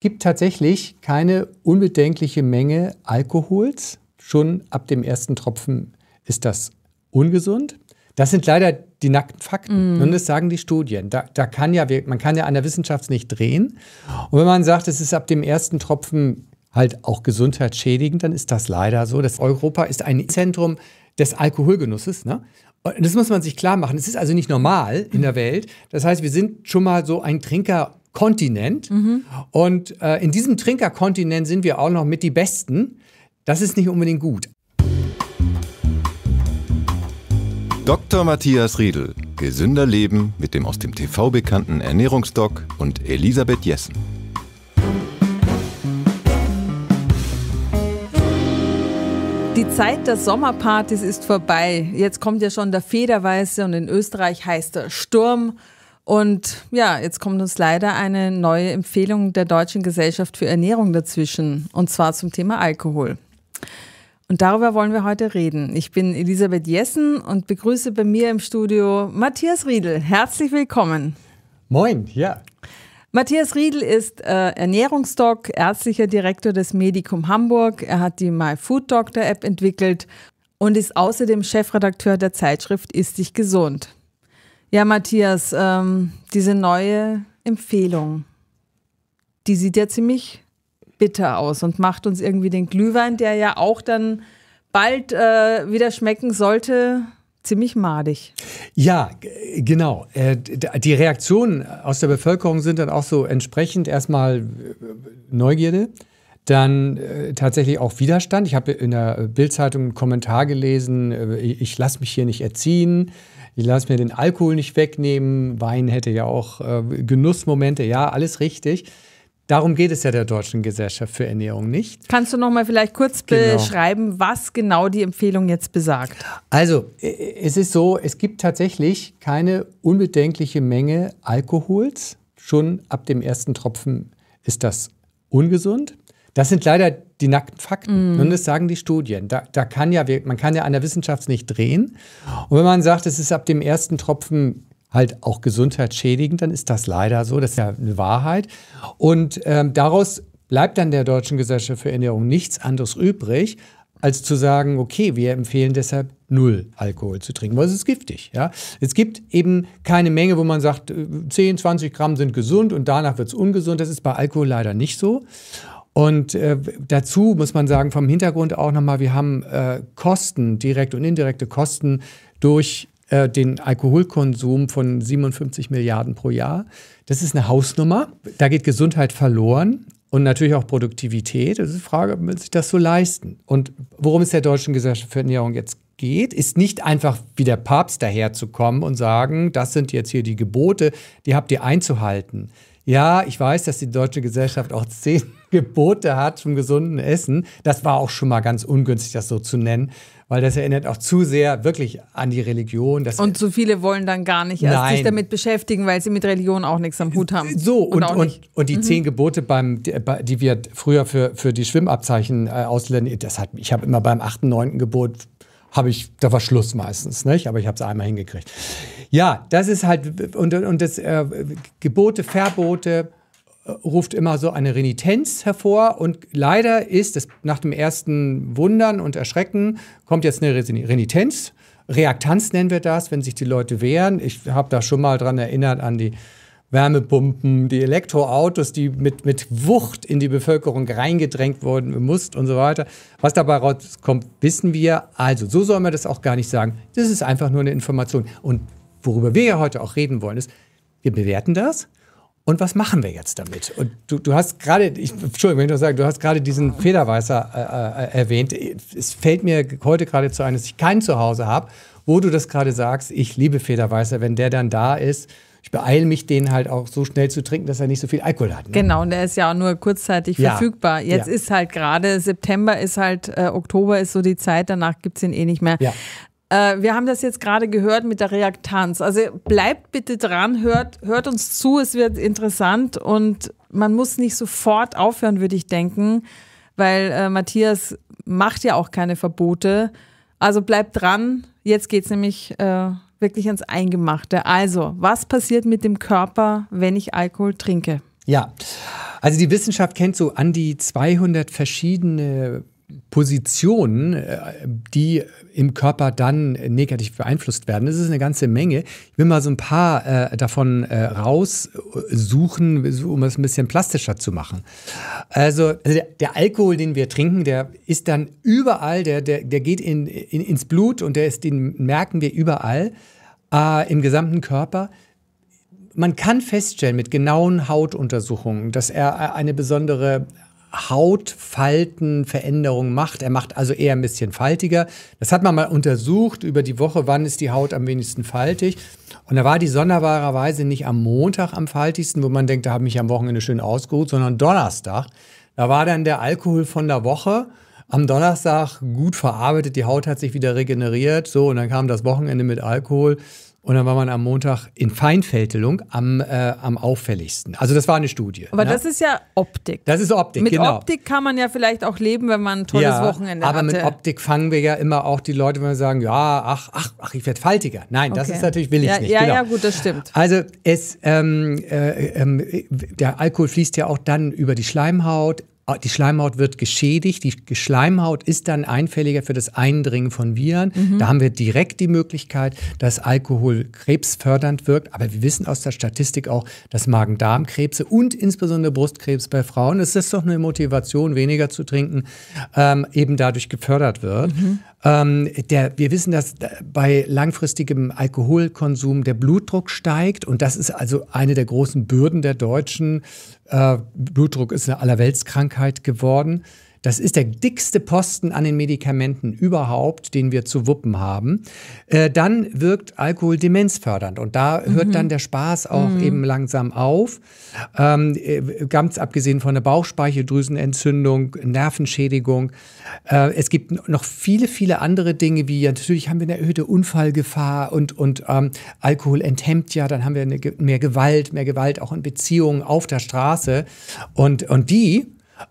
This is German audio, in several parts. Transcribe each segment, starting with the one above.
gibt tatsächlich keine unbedenkliche Menge Alkohols. Schon ab dem ersten Tropfen ist das ungesund. Das sind leider die nackten Fakten. Mm. Und das sagen die Studien. Da, da, kann ja, man kann ja an der Wissenschaft nicht drehen. Und wenn man sagt, es ist ab dem ersten Tropfen halt auch gesundheitsschädigend, dann ist das leider so. Das Europa ist ein Zentrum des Alkoholgenusses. Ne? Und das muss man sich klar machen. Es ist also nicht normal in der Welt. Das heißt, wir sind schon mal so ein Trinker Kontinent. Mhm. Und äh, in diesem Trinkerkontinent sind wir auch noch mit die Besten. Das ist nicht unbedingt gut. Dr. Matthias Riedel, gesünder Leben mit dem aus dem TV bekannten Ernährungsdoc und Elisabeth Jessen. Die Zeit der Sommerpartys ist vorbei. Jetzt kommt ja schon der Federweiße und in Österreich heißt er Sturm. Und ja, jetzt kommt uns leider eine neue Empfehlung der Deutschen Gesellschaft für Ernährung dazwischen, und zwar zum Thema Alkohol. Und darüber wollen wir heute reden. Ich bin Elisabeth Jessen und begrüße bei mir im Studio Matthias Riedel. Herzlich willkommen. Moin, ja. Matthias Riedel ist äh, Ernährungsdoc, ärztlicher Direktor des Medikum Hamburg. Er hat die My Food Doctor App entwickelt und ist außerdem Chefredakteur der Zeitschrift Ist dich gesund. Ja, Matthias, ähm, diese neue Empfehlung, die sieht ja ziemlich bitter aus und macht uns irgendwie den Glühwein, der ja auch dann bald äh, wieder schmecken sollte, ziemlich madig. Ja, genau. Äh, die Reaktionen aus der Bevölkerung sind dann auch so entsprechend erstmal äh, Neugierde, dann äh, tatsächlich auch Widerstand. Ich habe in der Bildzeitung einen Kommentar gelesen, ich lasse mich hier nicht erziehen ich lasse mir den Alkohol nicht wegnehmen, Wein hätte ja auch äh, Genussmomente, ja, alles richtig. Darum geht es ja der Deutschen Gesellschaft für Ernährung nicht. Kannst du noch mal vielleicht kurz genau. beschreiben, was genau die Empfehlung jetzt besagt? Also, äh, es ist so, es gibt tatsächlich keine unbedenkliche Menge Alkohols. Schon ab dem ersten Tropfen ist das ungesund. Das sind leider die nackten Fakten. Mm. Und das sagen die Studien. Da, da kann ja, man kann ja an der Wissenschaft nicht drehen. Und wenn man sagt, es ist ab dem ersten Tropfen halt auch gesundheitsschädigend, dann ist das leider so. Das ist ja eine Wahrheit. Und ähm, daraus bleibt dann der Deutschen Gesellschaft für Ernährung nichts anderes übrig, als zu sagen, okay, wir empfehlen deshalb null Alkohol zu trinken, weil es ist giftig. Ja? Es gibt eben keine Menge, wo man sagt, 10, äh, 20 Gramm sind gesund und danach wird es ungesund. Das ist bei Alkohol leider nicht so. Und äh, dazu muss man sagen, vom Hintergrund auch nochmal, wir haben äh, Kosten, direkte und indirekte Kosten durch äh, den Alkoholkonsum von 57 Milliarden pro Jahr. Das ist eine Hausnummer. Da geht Gesundheit verloren und natürlich auch Produktivität. Das ist die Frage, ob sich das so leisten. Und worum es der deutschen Gesellschaft für Ernährung jetzt geht, ist nicht einfach wie der Papst daherzukommen und sagen, das sind jetzt hier die Gebote, die habt ihr einzuhalten ja, ich weiß, dass die deutsche Gesellschaft auch zehn Gebote hat zum gesunden Essen. Das war auch schon mal ganz ungünstig, das so zu nennen, weil das erinnert auch zu sehr wirklich an die Religion. und zu viele wollen dann gar nicht erst sich damit beschäftigen, weil sie mit Religion auch nichts am Hut haben. So, und, und, und, und die mhm. zehn Gebote, beim, die wir früher für, für die Schwimmabzeichen äh, ausländer, das hat, ich habe immer beim achten, neunten Gebot habe ich, da war Schluss meistens, nicht? aber ich habe es einmal hingekriegt. Ja, das ist halt, und, und das äh, Gebote, Verbote äh, ruft immer so eine Renitenz hervor und leider ist es nach dem ersten Wundern und Erschrecken kommt jetzt eine Renitenz. Reaktanz nennen wir das, wenn sich die Leute wehren. Ich habe da schon mal dran erinnert an die Wärmepumpen, die Elektroautos, die mit, mit Wucht in die Bevölkerung reingedrängt wurden, musst und so weiter. Was dabei rauskommt, wissen wir. Also, so soll man das auch gar nicht sagen. Das ist einfach nur eine Information. Und worüber wir ja heute auch reden wollen, ist, wir bewerten das. Und was machen wir jetzt damit? Und du, du hast gerade, Entschuldigung, wenn ich noch sage, du hast gerade diesen Federweißer äh, äh, erwähnt. Es fällt mir heute gerade zu ein, dass ich kein Zuhause habe, wo du das gerade sagst, ich liebe Federweißer, wenn der dann da ist ich beeile mich, den halt auch so schnell zu trinken, dass er nicht so viel Alkohol hat. Ne? Genau, und der ist ja auch nur kurzzeitig ja. verfügbar. Jetzt ja. ist halt gerade September ist halt, äh, Oktober ist so die Zeit, danach gibt es ihn eh nicht mehr. Ja. Äh, wir haben das jetzt gerade gehört mit der Reaktanz. Also bleibt bitte dran, hört, hört uns zu, es wird interessant und man muss nicht sofort aufhören, würde ich denken, weil äh, Matthias macht ja auch keine Verbote. Also bleibt dran, jetzt geht es nämlich äh, wirklich ans Eingemachte. Also, was passiert mit dem Körper, wenn ich Alkohol trinke? Ja, also die Wissenschaft kennt so an die 200 verschiedene Positionen, äh, die im Körper dann negativ beeinflusst werden. Das ist eine ganze Menge. Ich will mal so ein paar äh, davon äh, raussuchen, um es ein bisschen plastischer zu machen. Also, also der, der, Alkohol, den wir trinken, der ist dann überall, der, der, der geht in, in, ins Blut und der ist, den merken wir überall äh, im gesamten Körper man kann feststellen mit genauen Hautuntersuchungen, dass er eine besondere Hautfaltenveränderung macht. Er macht also eher ein bisschen faltiger. Das hat man mal untersucht über die Woche, wann ist die Haut am wenigsten faltig. Und da war die sonderbarerweise nicht am Montag am faltigsten, wo man denkt, da habe ich am Wochenende schön ausgeruht, sondern Donnerstag. Da war dann der Alkohol von der Woche am Donnerstag gut verarbeitet, die Haut hat sich wieder regeneriert, so und dann kam das Wochenende mit Alkohol und dann war man am Montag in Feinfältelung am, äh, am auffälligsten. Also das war eine Studie. Aber ne? das ist ja Optik. Das ist Optik, mit genau. Mit Optik kann man ja vielleicht auch leben, wenn man ein tolles ja, Wochenende hat. Aber hatte. mit Optik fangen wir ja immer auch die Leute, wenn wir sagen, ja, ach, ach, ach ich werde faltiger. Nein, okay. das ist natürlich, will ich ja, nicht. Ja, genau. ja, gut, das stimmt. Also es, ähm, äh, äh, der Alkohol fließt ja auch dann über die Schleimhaut Ah, die Schleimhaut wird geschädigt. Die Schleimhaut ist dann einfälliger für das Eindringen von Viren. Mhm. Da haben wir direkt die Möglichkeit, dass Alkohol krebsfördernd wirkt. Aber wir wissen aus der Statistik auch, dass Magen-Darm-Krebse und insbesondere Brustkrebs bei Frauen, das ist doch eine Motivation, weniger zu trinken, ähm, eben dadurch gefördert wird. Mhm. Ähm, der, wir wissen, dass äh, bei langfristigem Alkoholkonsum der Blutdruck steigt. Und das ist also eine der großen Bürden der Deutschen äh, Blutdruck ist eine Allerweltskrankheit geworden. Das ist der dickste Posten an den Medikamenten überhaupt, den wir zu wuppen haben. Äh, dann wirkt Alkohol demenzfördernd und da hört mhm. dann der Spaß auch mhm. eben langsam auf. Ähm, äh, ganz abgesehen von der Bauchspeicheldrüsenentzündung, Nervenschädigung. Äh, es gibt noch viele, viele andere Dinge, wie natürlich haben wir eine erhöhte Unfallgefahr und, und ähm, Alkohol enthemmt ja, dann haben wir eine, mehr Gewalt, mehr Gewalt auch in Beziehungen auf der Straße. Und, und die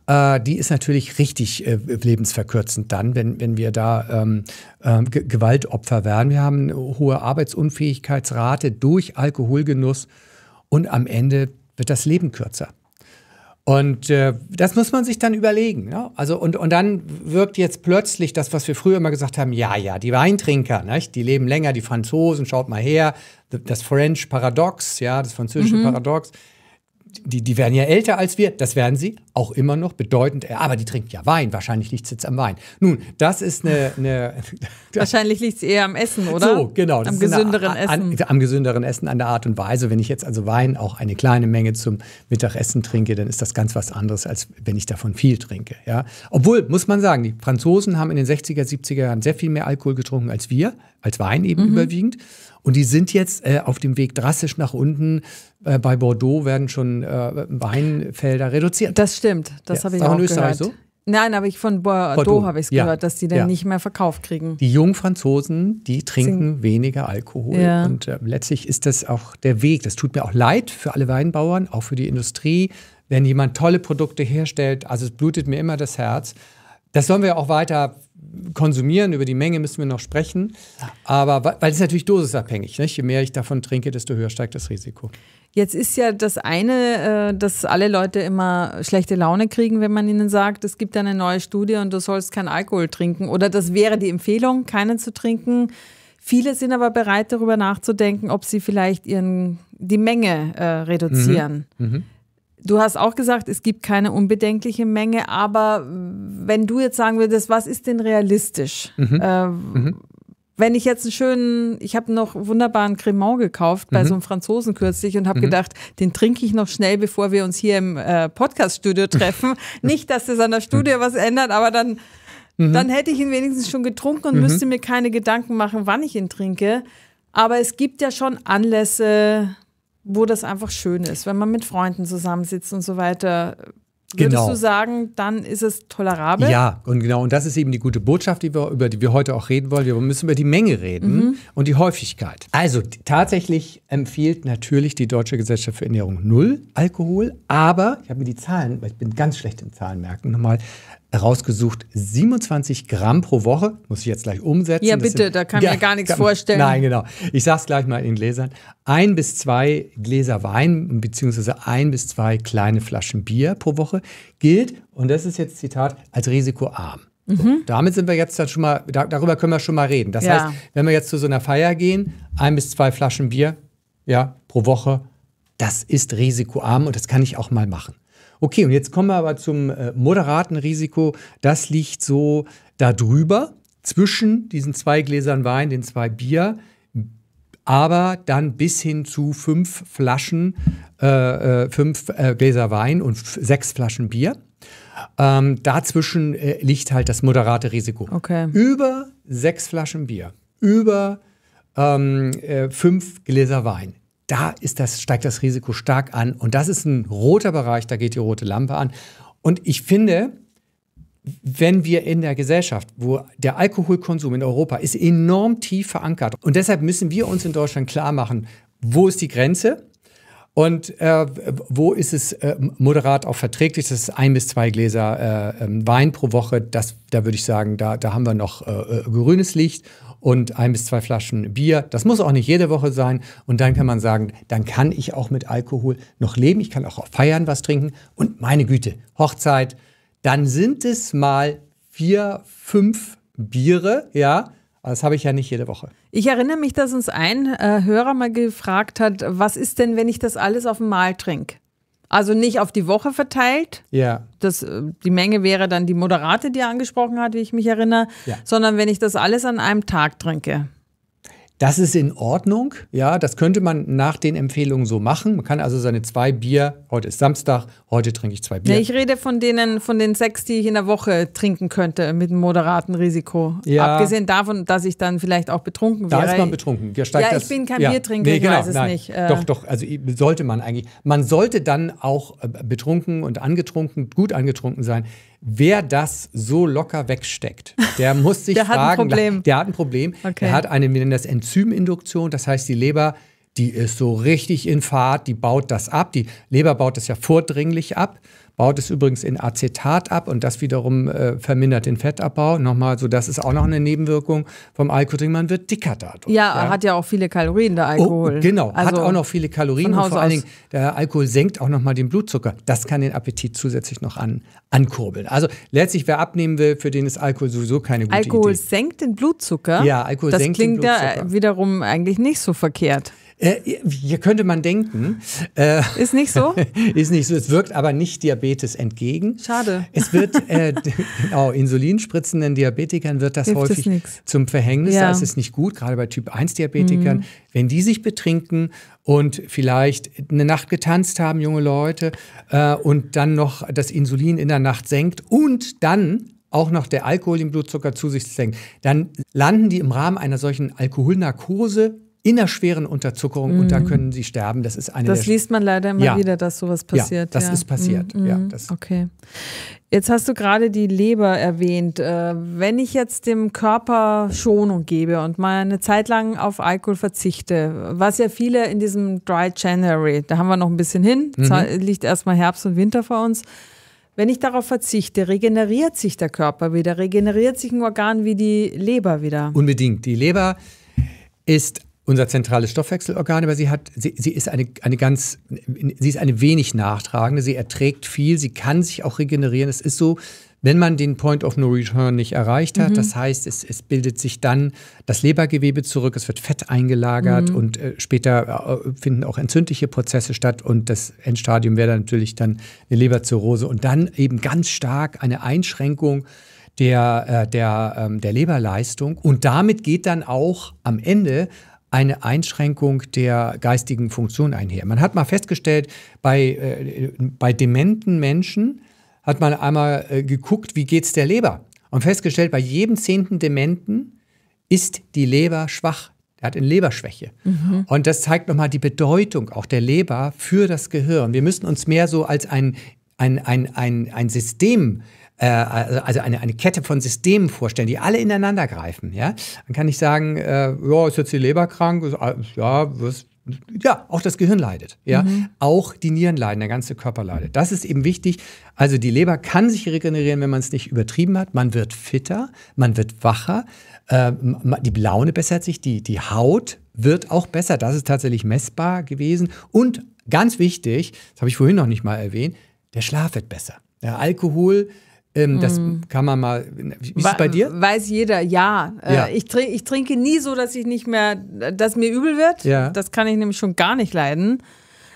äh, die ist natürlich richtig äh, lebensverkürzend dann, wenn, wenn wir da ähm, äh, Gewaltopfer werden. Wir haben eine hohe Arbeitsunfähigkeitsrate durch Alkoholgenuss und am Ende wird das Leben kürzer. Und äh, das muss man sich dann überlegen. Ne? Also, und, und dann wirkt jetzt plötzlich das, was wir früher immer gesagt haben, ja, ja, die Weintrinker, nicht? die leben länger, die Franzosen, schaut mal her, das French Paradox, ja, das französische mhm. Paradox die, die werden ja älter als wir, das werden sie auch immer noch bedeutend. Äh, aber die trinken ja Wein, wahrscheinlich liegt es jetzt am Wein. Nun, das ist eine. eine wahrscheinlich liegt es eher am Essen, oder? So, genau. Am gesünderen eine, Essen. An, am gesünderen Essen, an der Art und Weise. Wenn ich jetzt also Wein auch eine kleine Menge zum Mittagessen trinke, dann ist das ganz was anderes, als wenn ich davon viel trinke. Ja? Obwohl, muss man sagen, die Franzosen haben in den 60er, 70er Jahren sehr viel mehr Alkohol getrunken als wir, als Wein eben mhm. überwiegend. Und die sind jetzt äh, auf dem Weg drastisch nach unten. Äh, bei Bordeaux werden schon äh, Weinfelder reduziert. Das stimmt, das ja. habe ich auch, auch in Österreich so? Nein, aber ich von Bordeaux, Bordeaux. habe ich es ja. gehört, dass die dann ja. nicht mehr verkauft kriegen. Die jungen Franzosen, die trinken Sing. weniger Alkohol. Ja. Und äh, letztlich ist das auch der Weg. Das tut mir auch leid für alle Weinbauern, auch für die Industrie. Wenn jemand tolle Produkte herstellt, also es blutet mir immer das Herz. Das sollen wir auch weiter konsumieren. Über die Menge müssen wir noch sprechen. Aber weil es natürlich dosisabhängig ist. Je mehr ich davon trinke, desto höher steigt das Risiko. Jetzt ist ja das eine, äh, dass alle Leute immer schlechte Laune kriegen, wenn man ihnen sagt, es gibt eine neue Studie und du sollst keinen Alkohol trinken. Oder das wäre die Empfehlung, keinen zu trinken. Viele sind aber bereit, darüber nachzudenken, ob sie vielleicht ihren, die Menge äh, reduzieren. Mhm. Mhm. Du hast auch gesagt, es gibt keine unbedenkliche Menge, aber wenn du jetzt sagen würdest, was ist denn realistisch? Mhm. Äh, mhm. Wenn ich jetzt einen schönen, ich habe noch wunderbaren Cremant gekauft bei mhm. so einem Franzosen kürzlich und habe mhm. gedacht, den trinke ich noch schnell, bevor wir uns hier im äh, Podcast-Studio treffen. Nicht, dass das an der Studie was ändert, aber dann, mhm. dann hätte ich ihn wenigstens schon getrunken und mhm. müsste mir keine Gedanken machen, wann ich ihn trinke. Aber es gibt ja schon Anlässe, wo das einfach schön ist, wenn man mit Freunden zusammensitzt und so weiter. Würdest genau. du sagen, dann ist es tolerabel? Ja, und genau, und das ist eben die gute Botschaft, die wir, über die wir heute auch reden wollen. Wir müssen über die Menge reden mhm. und die Häufigkeit. Also tatsächlich empfiehlt natürlich die Deutsche Gesellschaft für Ernährung null Alkohol, aber ich habe mir die Zahlen, weil ich bin ganz schlecht im Zahlenmerken nochmal, herausgesucht, 27 Gramm pro Woche. Muss ich jetzt gleich umsetzen. Ja, bitte, sind, da kann ja, mir gar nichts kann, vorstellen. Nein, genau. Ich sage es gleich mal in Gläsern. Ein bis zwei Gläser Wein beziehungsweise ein bis zwei kleine Flaschen Bier pro Woche gilt, und das ist jetzt Zitat, als risikoarm. So, mhm. damit sind wir jetzt schon mal, da, darüber können wir schon mal reden. Das ja. heißt, wenn wir jetzt zu so einer Feier gehen, ein bis zwei Flaschen Bier ja, pro Woche, das ist risikoarm und das kann ich auch mal machen. Okay, und jetzt kommen wir aber zum äh, moderaten Risiko. Das liegt so darüber, zwischen diesen zwei Gläsern Wein, den zwei Bier, aber dann bis hin zu fünf Flaschen, äh, äh fünf äh, Gläser Wein und sechs Flaschen Bier. Ähm, dazwischen äh, liegt halt das moderate Risiko. Okay. Über sechs Flaschen Bier, über ähm, äh, fünf Gläser Wein da ist das, steigt das Risiko stark an. Und das ist ein roter Bereich, da geht die rote Lampe an. Und ich finde, wenn wir in der Gesellschaft, wo der Alkoholkonsum in Europa ist enorm tief verankert. Und deshalb müssen wir uns in Deutschland klar machen, wo ist die Grenze? Und äh, wo ist es äh, moderat auch verträglich? Das ist ein bis zwei Gläser äh, ähm, Wein pro Woche. Das, da würde ich sagen, da, da haben wir noch äh, äh, grünes Licht und ein bis zwei Flaschen Bier. Das muss auch nicht jede Woche sein. Und dann kann man sagen, dann kann ich auch mit Alkohol noch leben. Ich kann auch auf Feiern was trinken. Und meine Güte, Hochzeit, dann sind es mal vier, fünf Biere, ja. Das habe ich ja nicht jede Woche. Ich erinnere mich, dass uns ein äh, Hörer mal gefragt hat, was ist denn, wenn ich das alles auf dem Mahl trinke? Also nicht auf die Woche verteilt. Ja. Das, äh, die Menge wäre dann die Moderate, die er angesprochen hat, wie ich mich erinnere, ja. sondern wenn ich das alles an einem Tag trinke. Das ist in Ordnung, ja, das könnte man nach den Empfehlungen so machen. Man kann also seine zwei Bier, heute ist Samstag, heute trinke ich zwei Bier. Nee, ich rede von denen, von den sechs, die ich in der Woche trinken könnte, mit einem moderaten Risiko. Ja. Abgesehen davon, dass ich dann vielleicht auch betrunken wäre. Da ist man betrunken. Ja, ja ich bin kein ja. Biertrinker, nee, genau, ich weiß es nein. nicht. Äh, doch, doch, also sollte man eigentlich. Man sollte dann auch äh, betrunken und angetrunken, gut angetrunken sein, Wer das so locker wegsteckt, der muss sich der fragen, hat ein Problem. der hat ein Problem. Okay. Er hat eine, wir nennen das Enzyminduktion, das heißt, die Leber die ist so richtig in Fahrt, die baut das ab. Die Leber baut das ja vordringlich ab, baut es übrigens in Acetat ab und das wiederum äh, vermindert den Fettabbau. Nochmal, so das ist auch noch eine Nebenwirkung vom Alkoholtrinken. Man wird dicker dadurch. Ja, ja, hat ja auch viele Kalorien der oh, Alkohol. Oh, genau, also hat auch noch viele Kalorien und vor allen Dingen der Alkohol senkt auch nochmal den Blutzucker. Das kann den Appetit zusätzlich noch an, ankurbeln. Also letztlich, wer abnehmen will, für den ist Alkohol sowieso keine gute Alkohol Idee. Alkohol senkt den Blutzucker? Ja, Alkohol das senkt den Blutzucker. Das klingt ja wiederum eigentlich nicht so verkehrt. Äh, hier könnte man denken. Hm? Äh, ist nicht so? ist nicht so. Es wirkt aber nicht Diabetes entgegen. Schade. Es wird, äh, genau, Insulinspritzenden Diabetikern wird das Hilft häufig das zum Verhängnis. Ja. Das ist nicht gut, gerade bei Typ-1-Diabetikern. Mhm. Wenn die sich betrinken und vielleicht eine Nacht getanzt haben, junge Leute, äh, und dann noch das Insulin in der Nacht senkt und dann auch noch der Alkohol im Blutzucker zu sich senkt, dann landen die im Rahmen einer solchen Alkoholnarkose in einer schweren Unterzuckerung mhm. und da mhm. können sie sterben. Das ist eine. Das liest man leider immer ja. wieder, dass sowas passiert. Ja, das ja. ist passiert. Mhm. Ja, das okay. Jetzt hast du gerade die Leber erwähnt. Äh, wenn ich jetzt dem Körper Schonung gebe und mal eine Zeit lang auf Alkohol verzichte, was ja viele in diesem Dry January, da haben wir noch ein bisschen hin, mhm. liegt erstmal Herbst und Winter vor uns. Wenn ich darauf verzichte, regeneriert sich der Körper wieder, regeneriert sich ein Organ wie die Leber wieder? Unbedingt. Die Leber ist unser zentrales Stoffwechselorgan, aber sie hat, sie, sie ist eine, eine ganz, sie ist eine wenig nachtragende, sie erträgt viel, sie kann sich auch regenerieren. Es ist so, wenn man den Point of No Return nicht erreicht hat, mhm. das heißt, es, es bildet sich dann das Lebergewebe zurück, es wird Fett eingelagert mhm. und äh, später äh, finden auch entzündliche Prozesse statt und das Endstadium wäre dann natürlich dann eine Leberzirrhose und dann eben ganz stark eine Einschränkung der, äh, der, ähm, der Leberleistung. Und damit geht dann auch am Ende eine Einschränkung der geistigen Funktion einher. Man hat mal festgestellt, bei, äh, bei dementen Menschen hat man einmal äh, geguckt, wie geht's der Leber? Und festgestellt, bei jedem zehnten Dementen ist die Leber schwach. Er hat eine Leberschwäche. Mhm. Und das zeigt nochmal die Bedeutung auch der Leber für das Gehirn. Wir müssen uns mehr so als ein, ein, ein, ein, ein System äh, äh, also, also eine, eine Kette von Systemen vorstellen, die alle ineinander greifen. Ja? Dann kann ich sagen, äh, ja, ist jetzt die Leber krank, ist, ja, wirst, ja, auch das Gehirn leidet. Ja? Mhm. Auch die Nieren leiden, der ganze Körper leidet. Das ist eben wichtig. Also die Leber kann sich regenerieren, wenn man es nicht übertrieben hat. Man wird fitter, man wird wacher, äh, die Laune bessert sich, die, die Haut wird auch besser. Das ist tatsächlich messbar gewesen. Und ganz wichtig, das habe ich vorhin noch nicht mal erwähnt, der Schlaf wird besser. Der Alkohol ähm, das mm. kann man mal. Wie ist es bei dir? Weiß jeder, ja. Äh, ja. ich, trinke, ich, trinke nie so, dass ich nicht mehr, dass mir übel wird. Ja. Das kann ich nämlich schon gar nicht leiden.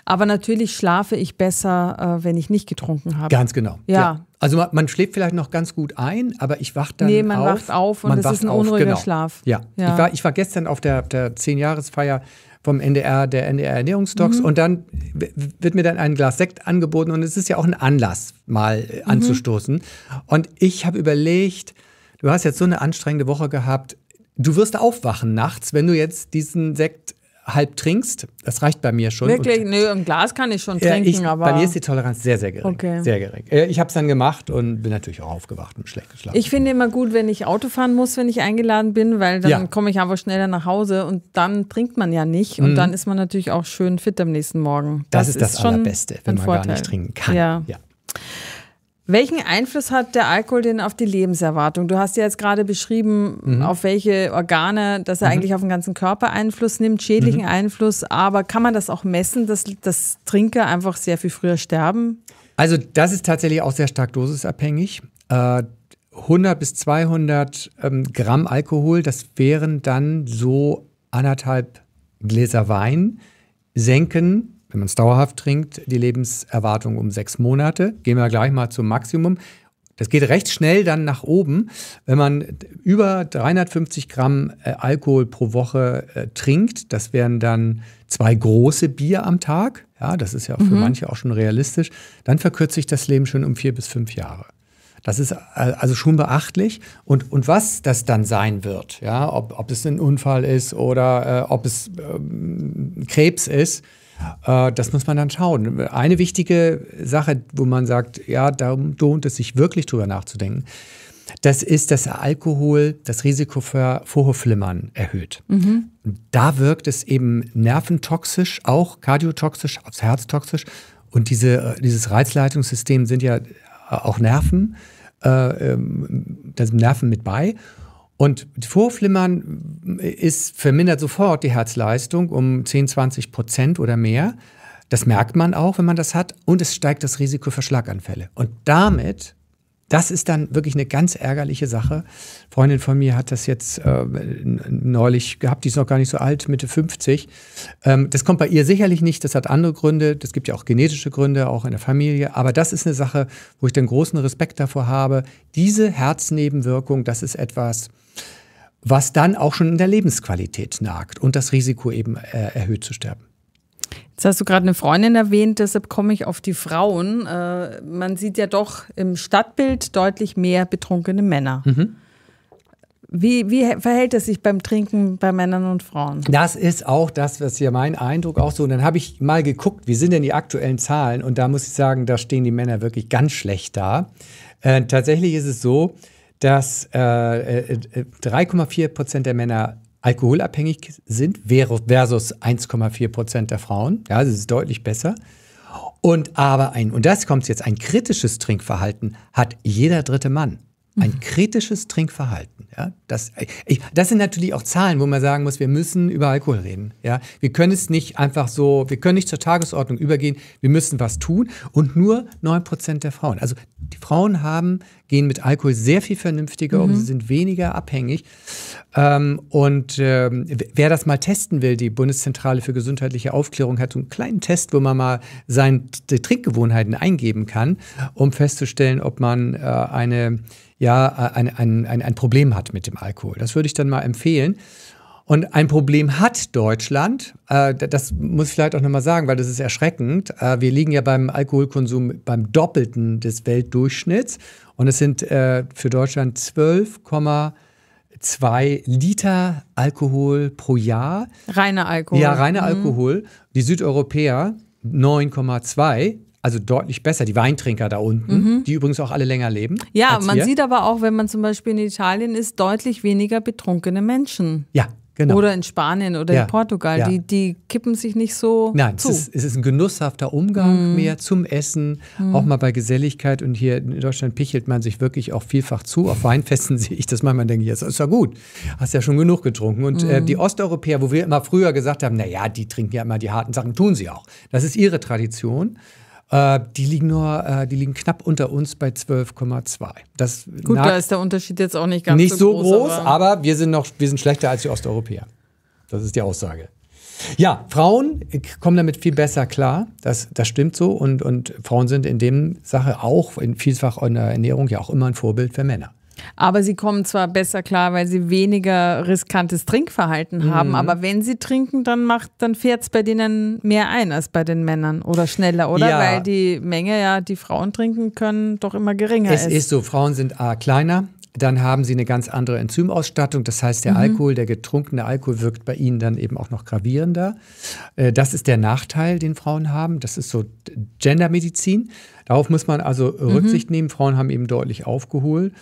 Aber natürlich schlafe ich besser, äh, wenn ich nicht getrunken habe. Ganz genau. Ja. ja. Also man, man, schläft vielleicht noch ganz gut ein, aber ich wach dann auf. Nee, man auf, wacht auf und es ist ein unruhiger auf, genau. Schlaf. Ja. ja. Ich, war, ich war gestern auf der, der Zehn-Jahres-Feier vom NDR, der NDR Ernährungsdocs. Mhm. Und dann wird mir dann ein Glas Sekt angeboten und es ist ja auch ein Anlass, mal mhm. anzustoßen. Und ich habe überlegt, du hast jetzt so eine anstrengende Woche gehabt. Du wirst aufwachen nachts, wenn du jetzt diesen Sekt halb trinkst, das reicht bei mir schon. Wirklich? Und, Nö, ein Glas kann ich schon trinken, ich, aber. Bei mir ist die Toleranz sehr, sehr gering. Okay. Sehr gering. Äh, ich habe es dann gemacht und bin natürlich auch aufgewacht und schlecht geschlafen. Ich finde immer gut, wenn ich Auto fahren muss, wenn ich eingeladen bin, weil dann ja. komme ich einfach schneller nach Hause und dann trinkt man ja nicht und mhm. dann ist man natürlich auch schön fit am nächsten Morgen. Das, das ist das ist Allerbeste, wenn man Vorteil. gar nicht trinken kann. ja. ja. Welchen Einfluss hat der Alkohol denn auf die Lebenserwartung? Du hast ja jetzt gerade beschrieben, mhm. auf welche Organe, dass er mhm. eigentlich auf den ganzen Körper Einfluss nimmt, schädlichen mhm. Einfluss, aber kann man das auch messen, dass, dass Trinker einfach sehr viel früher sterben? Also das ist tatsächlich auch sehr stark dosisabhängig. 100 äh, bis 200 ähm, Gramm Alkohol, das wären dann so anderthalb Gläser Wein, senken wenn man es dauerhaft trinkt, die Lebenserwartung um sechs Monate. Gehen wir gleich mal zum Maximum. Das geht recht schnell dann nach oben. Wenn man über 350 Gramm äh, Alkohol pro Woche äh, trinkt, das wären dann zwei große Bier am Tag. Ja, das ist ja mhm. für manche auch schon realistisch. Dann verkürzt sich das Leben schon um vier bis fünf Jahre. Das ist äh, also schon beachtlich. Und, und was das dann sein wird, ja, ob, ob es ein Unfall ist oder äh, ob es ähm, Krebs ist, äh, das muss man dann schauen. Eine wichtige Sache, wo man sagt, ja, da lohnt es sich wirklich drüber nachzudenken, das ist, dass Alkohol das Risiko für Vorhofflimmern erhöht. Mhm. Da wirkt es eben nerventoxisch, auch kardiotoxisch, aufs Herz toxisch. Und diese, äh, dieses Reizleitungssystem sind ja äh, auch Nerven, äh, ähm, da sind Nerven mit bei. Und Vorflimmern ist, vermindert sofort die Herzleistung um 10, 20 Prozent oder mehr. Das merkt man auch, wenn man das hat. Und es steigt das Risiko für Schlaganfälle. Und damit, das ist dann wirklich eine ganz ärgerliche Sache. Eine Freundin von mir hat das jetzt äh, neulich gehabt, die ist noch gar nicht so alt, Mitte 50. Ähm, das kommt bei ihr sicherlich nicht, das hat andere Gründe. Das gibt ja auch genetische Gründe, auch in der Familie. Aber das ist eine Sache, wo ich den großen Respekt davor habe. Diese Herznebenwirkung, das ist etwas, was dann auch schon in der Lebensqualität nagt und das Risiko eben äh, erhöht zu sterben. Jetzt hast du gerade eine Freundin erwähnt, deshalb komme ich auf die Frauen. Äh, man sieht ja doch im Stadtbild deutlich mehr betrunkene Männer. Mhm. Wie, wie, verhält es sich beim Trinken bei Männern und Frauen? Das ist auch das, was hier mein Eindruck auch so. Und dann habe ich mal geguckt, wie sind denn die aktuellen Zahlen? Und da muss ich sagen, da stehen die Männer wirklich ganz schlecht da. Äh, tatsächlich ist es so, dass äh, 3,4 äh, Prozent der Männer alkoholabhängig sind versus 1,4 Prozent der Frauen. Ja, das ist deutlich besser. Und aber ein, und das kommt jetzt, ein kritisches Trinkverhalten hat jeder dritte Mann. Ein mhm. kritisches Trinkverhalten. Ja? Das, ich, das sind natürlich auch Zahlen, wo man sagen muss, wir müssen über Alkohol reden. Ja? Wir können es nicht einfach so, wir können nicht zur Tagesordnung übergehen, wir müssen was tun. Und nur 9% der Frauen. Also die Frauen haben, gehen mit Alkohol sehr viel vernünftiger mhm. um, sie sind weniger abhängig. Ähm, und ähm, wer das mal testen will, die Bundeszentrale für gesundheitliche Aufklärung hat so einen kleinen Test, wo man mal seine Trinkgewohnheiten eingeben kann, um festzustellen, ob man äh, eine ja, ein, ein, ein, ein Problem hat mit dem Alkohol. Das würde ich dann mal empfehlen. Und ein Problem hat Deutschland, äh, das muss ich vielleicht auch nochmal sagen, weil das ist erschreckend. Äh, wir liegen ja beim Alkoholkonsum beim Doppelten des Weltdurchschnitts und es sind äh, für Deutschland 12,2 Liter Alkohol pro Jahr. Reiner Alkohol. Ja, reiner mhm. Alkohol. Die Südeuropäer 9,2 also deutlich besser. Die Weintrinker da unten, mhm. die übrigens auch alle länger leben. Ja, man hier. sieht aber auch, wenn man zum Beispiel in Italien ist, deutlich weniger betrunkene Menschen. Ja, Genau. Oder in Spanien oder ja, in Portugal. Ja. Die, die kippen sich nicht so. Nein, zu. Es, ist, es ist ein genusshafter Umgang mm. mehr zum Essen, mm. auch mal bei Geselligkeit. Und hier in Deutschland pichelt man sich wirklich auch vielfach zu. Auf Weinfesten sehe ich das manchmal denke ich, das ist ja gut, hast ja schon genug getrunken. Und mm. äh, die mhm. Osteuropäer, wo wir immer früher gesagt haben, naja, die trinken ja immer die harten Sachen, tun sie auch. Das ist ihre Tradition. Äh, die liegen nur, äh, die liegen knapp unter uns bei 12,2. Das Gut, da ist der Unterschied jetzt auch nicht ganz nicht so groß. Nicht so groß, aber, aber wir sind noch, wir sind schlechter als die Osteuropäer. Das ist die Aussage. Ja, Frauen kommen damit viel besser klar. Das, das stimmt so. Und, und Frauen sind in dem Sache auch, in vielfach in der Ernährung ja auch immer ein Vorbild für Männer. Aber sie kommen zwar besser klar, weil sie weniger riskantes Trinkverhalten mhm. haben, mhm. aber wenn sie trinken, dann dann fährt es bei denen mehr ein als bei den Männern oder schneller, oder? Ja. Weil die Menge ja, die Frauen trinken können, doch immer geringer es ist. Es ist so, Frauen sind A kleiner, dann haben sie eine ganz andere Enzymausstattung. Das heißt, der mhm. Alkohol, der getrunkene Alkohol wirkt bei ihnen dann eben auch noch gravierender. Äh, das ist der Nachteil, den Frauen haben. Das ist so Gendermedizin. Darauf muss man also mhm. Rücksicht mhm. nehmen. Frauen haben eben deutlich aufgeholt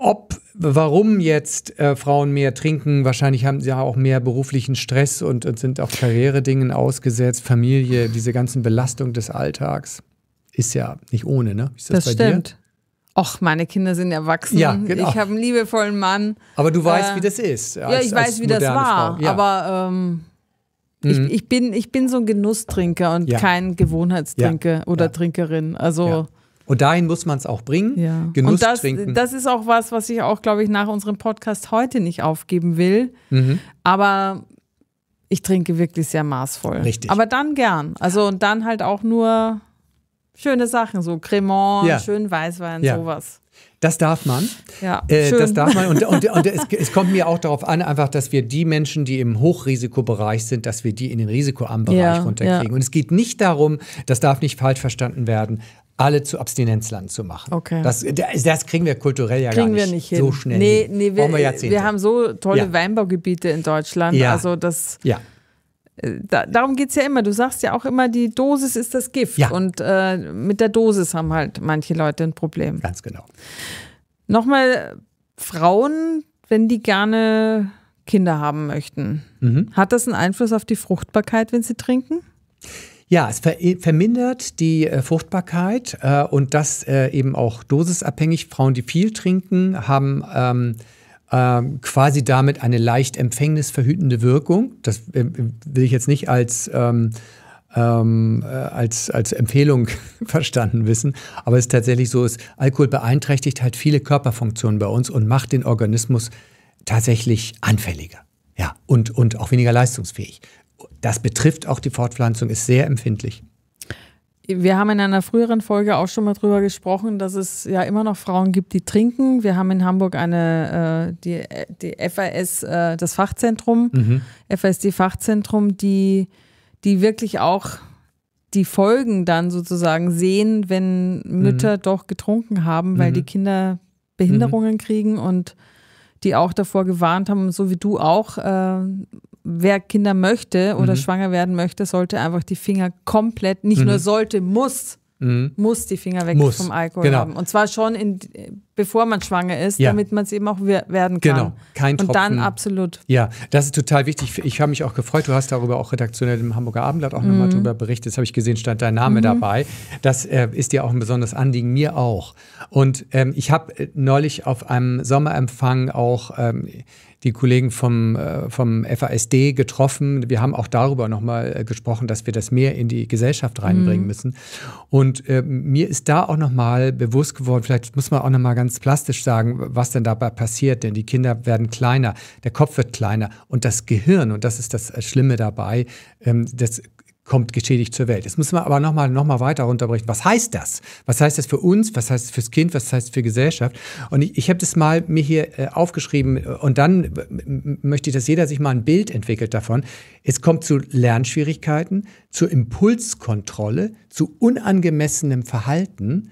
ob, warum jetzt äh, Frauen mehr trinken, wahrscheinlich haben sie ja auch mehr beruflichen Stress und, und sind auch Karrieredingen ausgesetzt, Familie, diese ganzen Belastungen des Alltags. Ist ja nicht ohne, ne? Ist das, das bei stimmt. Dir? Och, meine Kinder sind erwachsen. Ja, genau. Ich habe einen liebevollen Mann. Aber du weißt, äh, wie das ist. Als, ja, ich weiß, wie das war. Ja. Aber ähm, mhm. ich, ich, bin, ich bin so ein Genusstrinker und ja. kein Gewohnheitstrinker ja. oder Trinkerin. Also. Und dahin muss man es auch bringen. Ja. Genuss und das, trinken. Das ist auch was, was ich auch, glaube ich, nach unserem Podcast heute nicht aufgeben will. Mhm. Aber ich trinke wirklich sehr maßvoll. Richtig. Aber dann gern. Also und dann halt auch nur schöne Sachen, so Cremant, ja. schön Weißwein, ja. sowas. Das darf man. Ja, äh, das darf man. Und, und, und es, es, kommt mir auch darauf an, einfach, dass wir die Menschen, die im Hochrisikobereich sind, dass wir die in den risikoarmen Bereich ja, runterkriegen. Ja. Und es geht nicht darum, das darf nicht falsch verstanden werden, alle zu Abstinenzland zu machen. Okay. Das, das kriegen wir kulturell ja kriegen gar nicht, nicht so schnell. Nee, nee wir, wir, wir, haben so tolle ja. Weinbaugebiete in Deutschland. Ja. Also das. Ja. Äh, da, darum geht es ja immer. Du sagst ja auch immer, die Dosis ist das Gift. Ja. Und äh, mit der Dosis haben halt manche Leute ein Problem. Ganz genau. Nochmal, Frauen, wenn die gerne Kinder haben möchten, mhm. hat das einen Einfluss auf die Fruchtbarkeit, wenn sie trinken? Ja. Ja, es ver äh, vermindert die äh, Fruchtbarkeit äh, und das äh, eben auch dosisabhängig. Frauen, die viel trinken, haben ähm, ähm quasi damit eine leicht empfängnisverhütende Wirkung. Das äh, will ich jetzt nicht als, ähm, ähm, äh, als, als Empfehlung verstanden wissen, aber es ist tatsächlich so, ist, Alkohol beeinträchtigt halt viele Körperfunktionen bei uns und macht den Organismus tatsächlich anfälliger. Ja, und, und auch weniger leistungsfähig das betrifft auch die Fortpflanzung, ist sehr empfindlich. Wir haben in einer früheren Folge auch schon mal darüber gesprochen, dass es ja immer noch Frauen gibt, die trinken. Wir haben in Hamburg eine, äh, die, die FAS, äh, das Fachzentrum, mhm. FASD-Fachzentrum, die, die wirklich auch die Folgen dann sozusagen sehen, wenn mhm. Mütter mhm. doch getrunken haben, weil mhm. die Kinder Behinderungen mhm. kriegen und die auch davor gewarnt haben, so wie du auch, äh, wer Kinder möchte oder mhm. schwanger werden möchte, sollte einfach die Finger komplett, nicht mhm. nur sollte, muss, mhm. muss die Finger weg muss. vom Alkohol genau. haben. Und zwar schon in, bevor man schwanger ist, ja. damit man es eben auch werden kann. Genau, kein Tropfen. Und dann absolut. Ja, das ist total wichtig. Ich habe mich auch gefreut, du hast darüber auch redaktionell im Hamburger Abendblatt auch mhm. nochmal darüber berichtet. Das habe ich gesehen, stand dein Name mhm. dabei. Das äh, ist dir auch ein besonderes Anliegen, mir auch. Und ähm, ich habe äh, neulich auf einem Sommerempfang auch ähm, die Kollegen vom, äh, vom FASD getroffen. Wir haben auch darüber nochmal äh, gesprochen, dass wir das mehr in die Gesellschaft reinbringen mhm. müssen. Und äh, mir ist da auch nochmal bewusst geworden, vielleicht muss man auch nochmal ganz ganz plastisch sagen, was denn dabei passiert. Denn die Kinder werden kleiner, der Kopf wird kleiner und das Gehirn, und das ist das äh, Schlimme dabei, ähm, das kommt geschädigt zur Welt. Jetzt müssen wir aber nochmal noch mal weiter runterbrechen. Was heißt das? Was heißt das für uns? Was heißt das fürs Kind? Was heißt das für Gesellschaft? Und ich, ich habe das mal mir hier äh, aufgeschrieben äh, und dann möchte ich, dass jeder sich mal ein Bild entwickelt davon. Es kommt zu Lernschwierigkeiten, zu Impulskontrolle, zu unangemessenem Verhalten,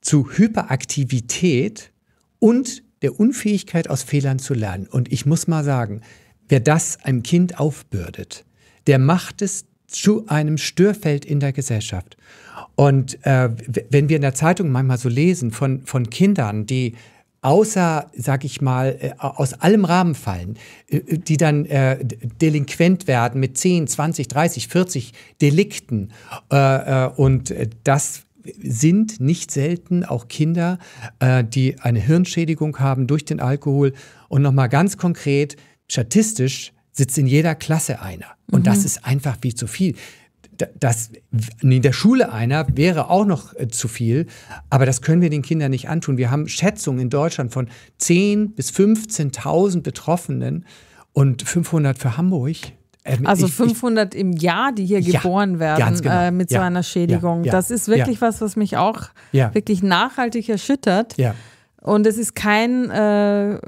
zu Hyperaktivität und der Unfähigkeit aus Fehlern zu lernen. Und ich muss mal sagen, wer das einem Kind aufbürdet, der macht es zu einem Störfeld in der Gesellschaft. Und äh, wenn wir in der Zeitung manchmal so lesen von, von Kindern, die außer, sag ich mal, äh, aus allem Rahmen fallen, äh, äh, die dann äh, delinquent werden mit 10, 20, 30, 40 Delikten. Äh, und das sind nicht selten auch Kinder, äh, die eine Hirnschädigung haben durch den Alkohol. Und nochmal ganz konkret, statistisch sitzt in jeder Klasse einer. Und mhm. das ist einfach wie zu viel. Das, in der Schule einer wäre auch noch äh, zu viel, aber das können wir den Kindern nicht antun. Wir haben Schätzungen in Deutschland von 10.000 bis 15.000 Betroffenen und 500 für Hamburg. Ähm, also 500 ich, im Jahr, die hier ja, geboren werden äh, genau. äh, mit ja, so einer Schädigung. Ja, das ist wirklich was, was mich auch wirklich nachhaltig erschüttert. Und es ist kein äh,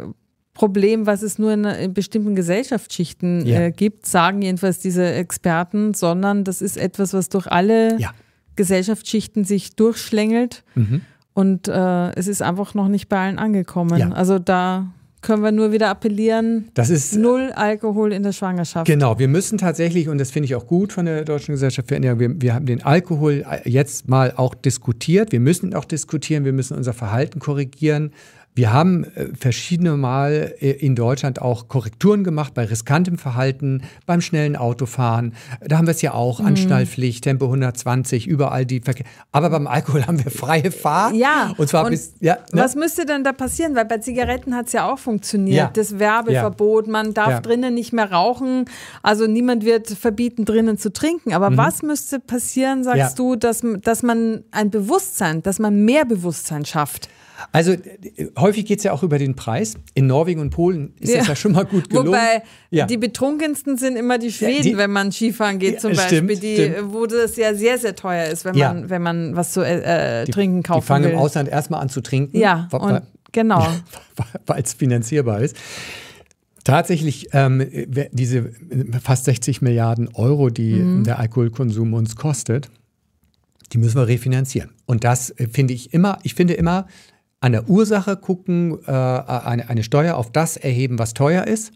Problem, was es nur in, in bestimmten Gesellschaftsschichten äh, gibt, sagen jedenfalls diese Experten, sondern das ist etwas, was durch alle Gesellschaftsschichten sich durchschlängelt. Mhm. Und äh, es ist einfach noch nicht bei allen angekommen. Also da können wir nur wieder appellieren, das ist, äh, null Alkohol in der Schwangerschaft. Genau, wir müssen tatsächlich, und das finde ich auch gut von der Deutschen Gesellschaft für Ernährung, wir, wir haben den Alkohol äh, jetzt mal auch diskutiert, wir müssen auch diskutieren, wir müssen unser Verhalten korrigieren, wir haben äh, verschiedene Mal äh, in Deutschland auch Korrekturen gemacht bei riskantem Verhalten, beim schnellen Autofahren. Da haben wir es ja auch, mhm. Anschnallpflicht, Tempo 120, überall die Verkehr. Aber beim Alkohol haben wir freie Fahrt. Ja. Und zwar und bis, ja, ne? Was müsste denn da passieren? Weil bei Zigaretten hat es ja auch funktioniert. Ja. Das Werbeverbot, ja. man darf drinnen nicht mehr rauchen. Also niemand wird verbieten, drinnen zu trinken. Aber mhm. was müsste passieren, sagst du, dass, dass man ein Bewusstsein, dass man mehr Bewusstsein schafft? Also häufig geht es ja auch über den Preis. In Norwegen und Polen ist ja. das ja schon mal gut gelungen. Wobei ja. die betrunkensten sind immer die Schweden, ja, die, wenn man Skifahren geht zum stimmt, Beispiel, die, stimmt. wo das ja sehr, sehr teuer ist, wenn, man, wenn man was zu äh, äh die, trinken kaufen will. Die fangen will. im Ausland erstmal an zu trinken. Ja, weil, und, genau. Weil es finanzierbar ist. Tatsächlich, ähm, diese äh, fast 60 Milliarden Euro, die mhm. der Alkoholkonsum uns kostet, die müssen wir refinanzieren. Und das äh, finde ich immer, ich finde immer, an der Ursache gucken, äh, äh, eine, eine Steuer auf das erheben, was teuer ist.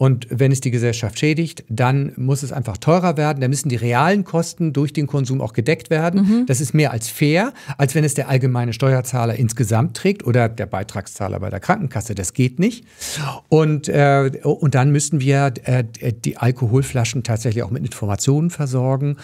Und wenn es die Gesellschaft schädigt, dann muss es einfach teurer werden. Da müssen die realen Kosten durch den Konsum auch gedeckt werden. Mhm. Das ist mehr als fair, als wenn es der allgemeine Steuerzahler insgesamt trägt oder der Beitragszahler bei der Krankenkasse. Das geht nicht. Und, äh, und dann müssen wir äh, die Alkoholflaschen tatsächlich auch mit Informationen versorgen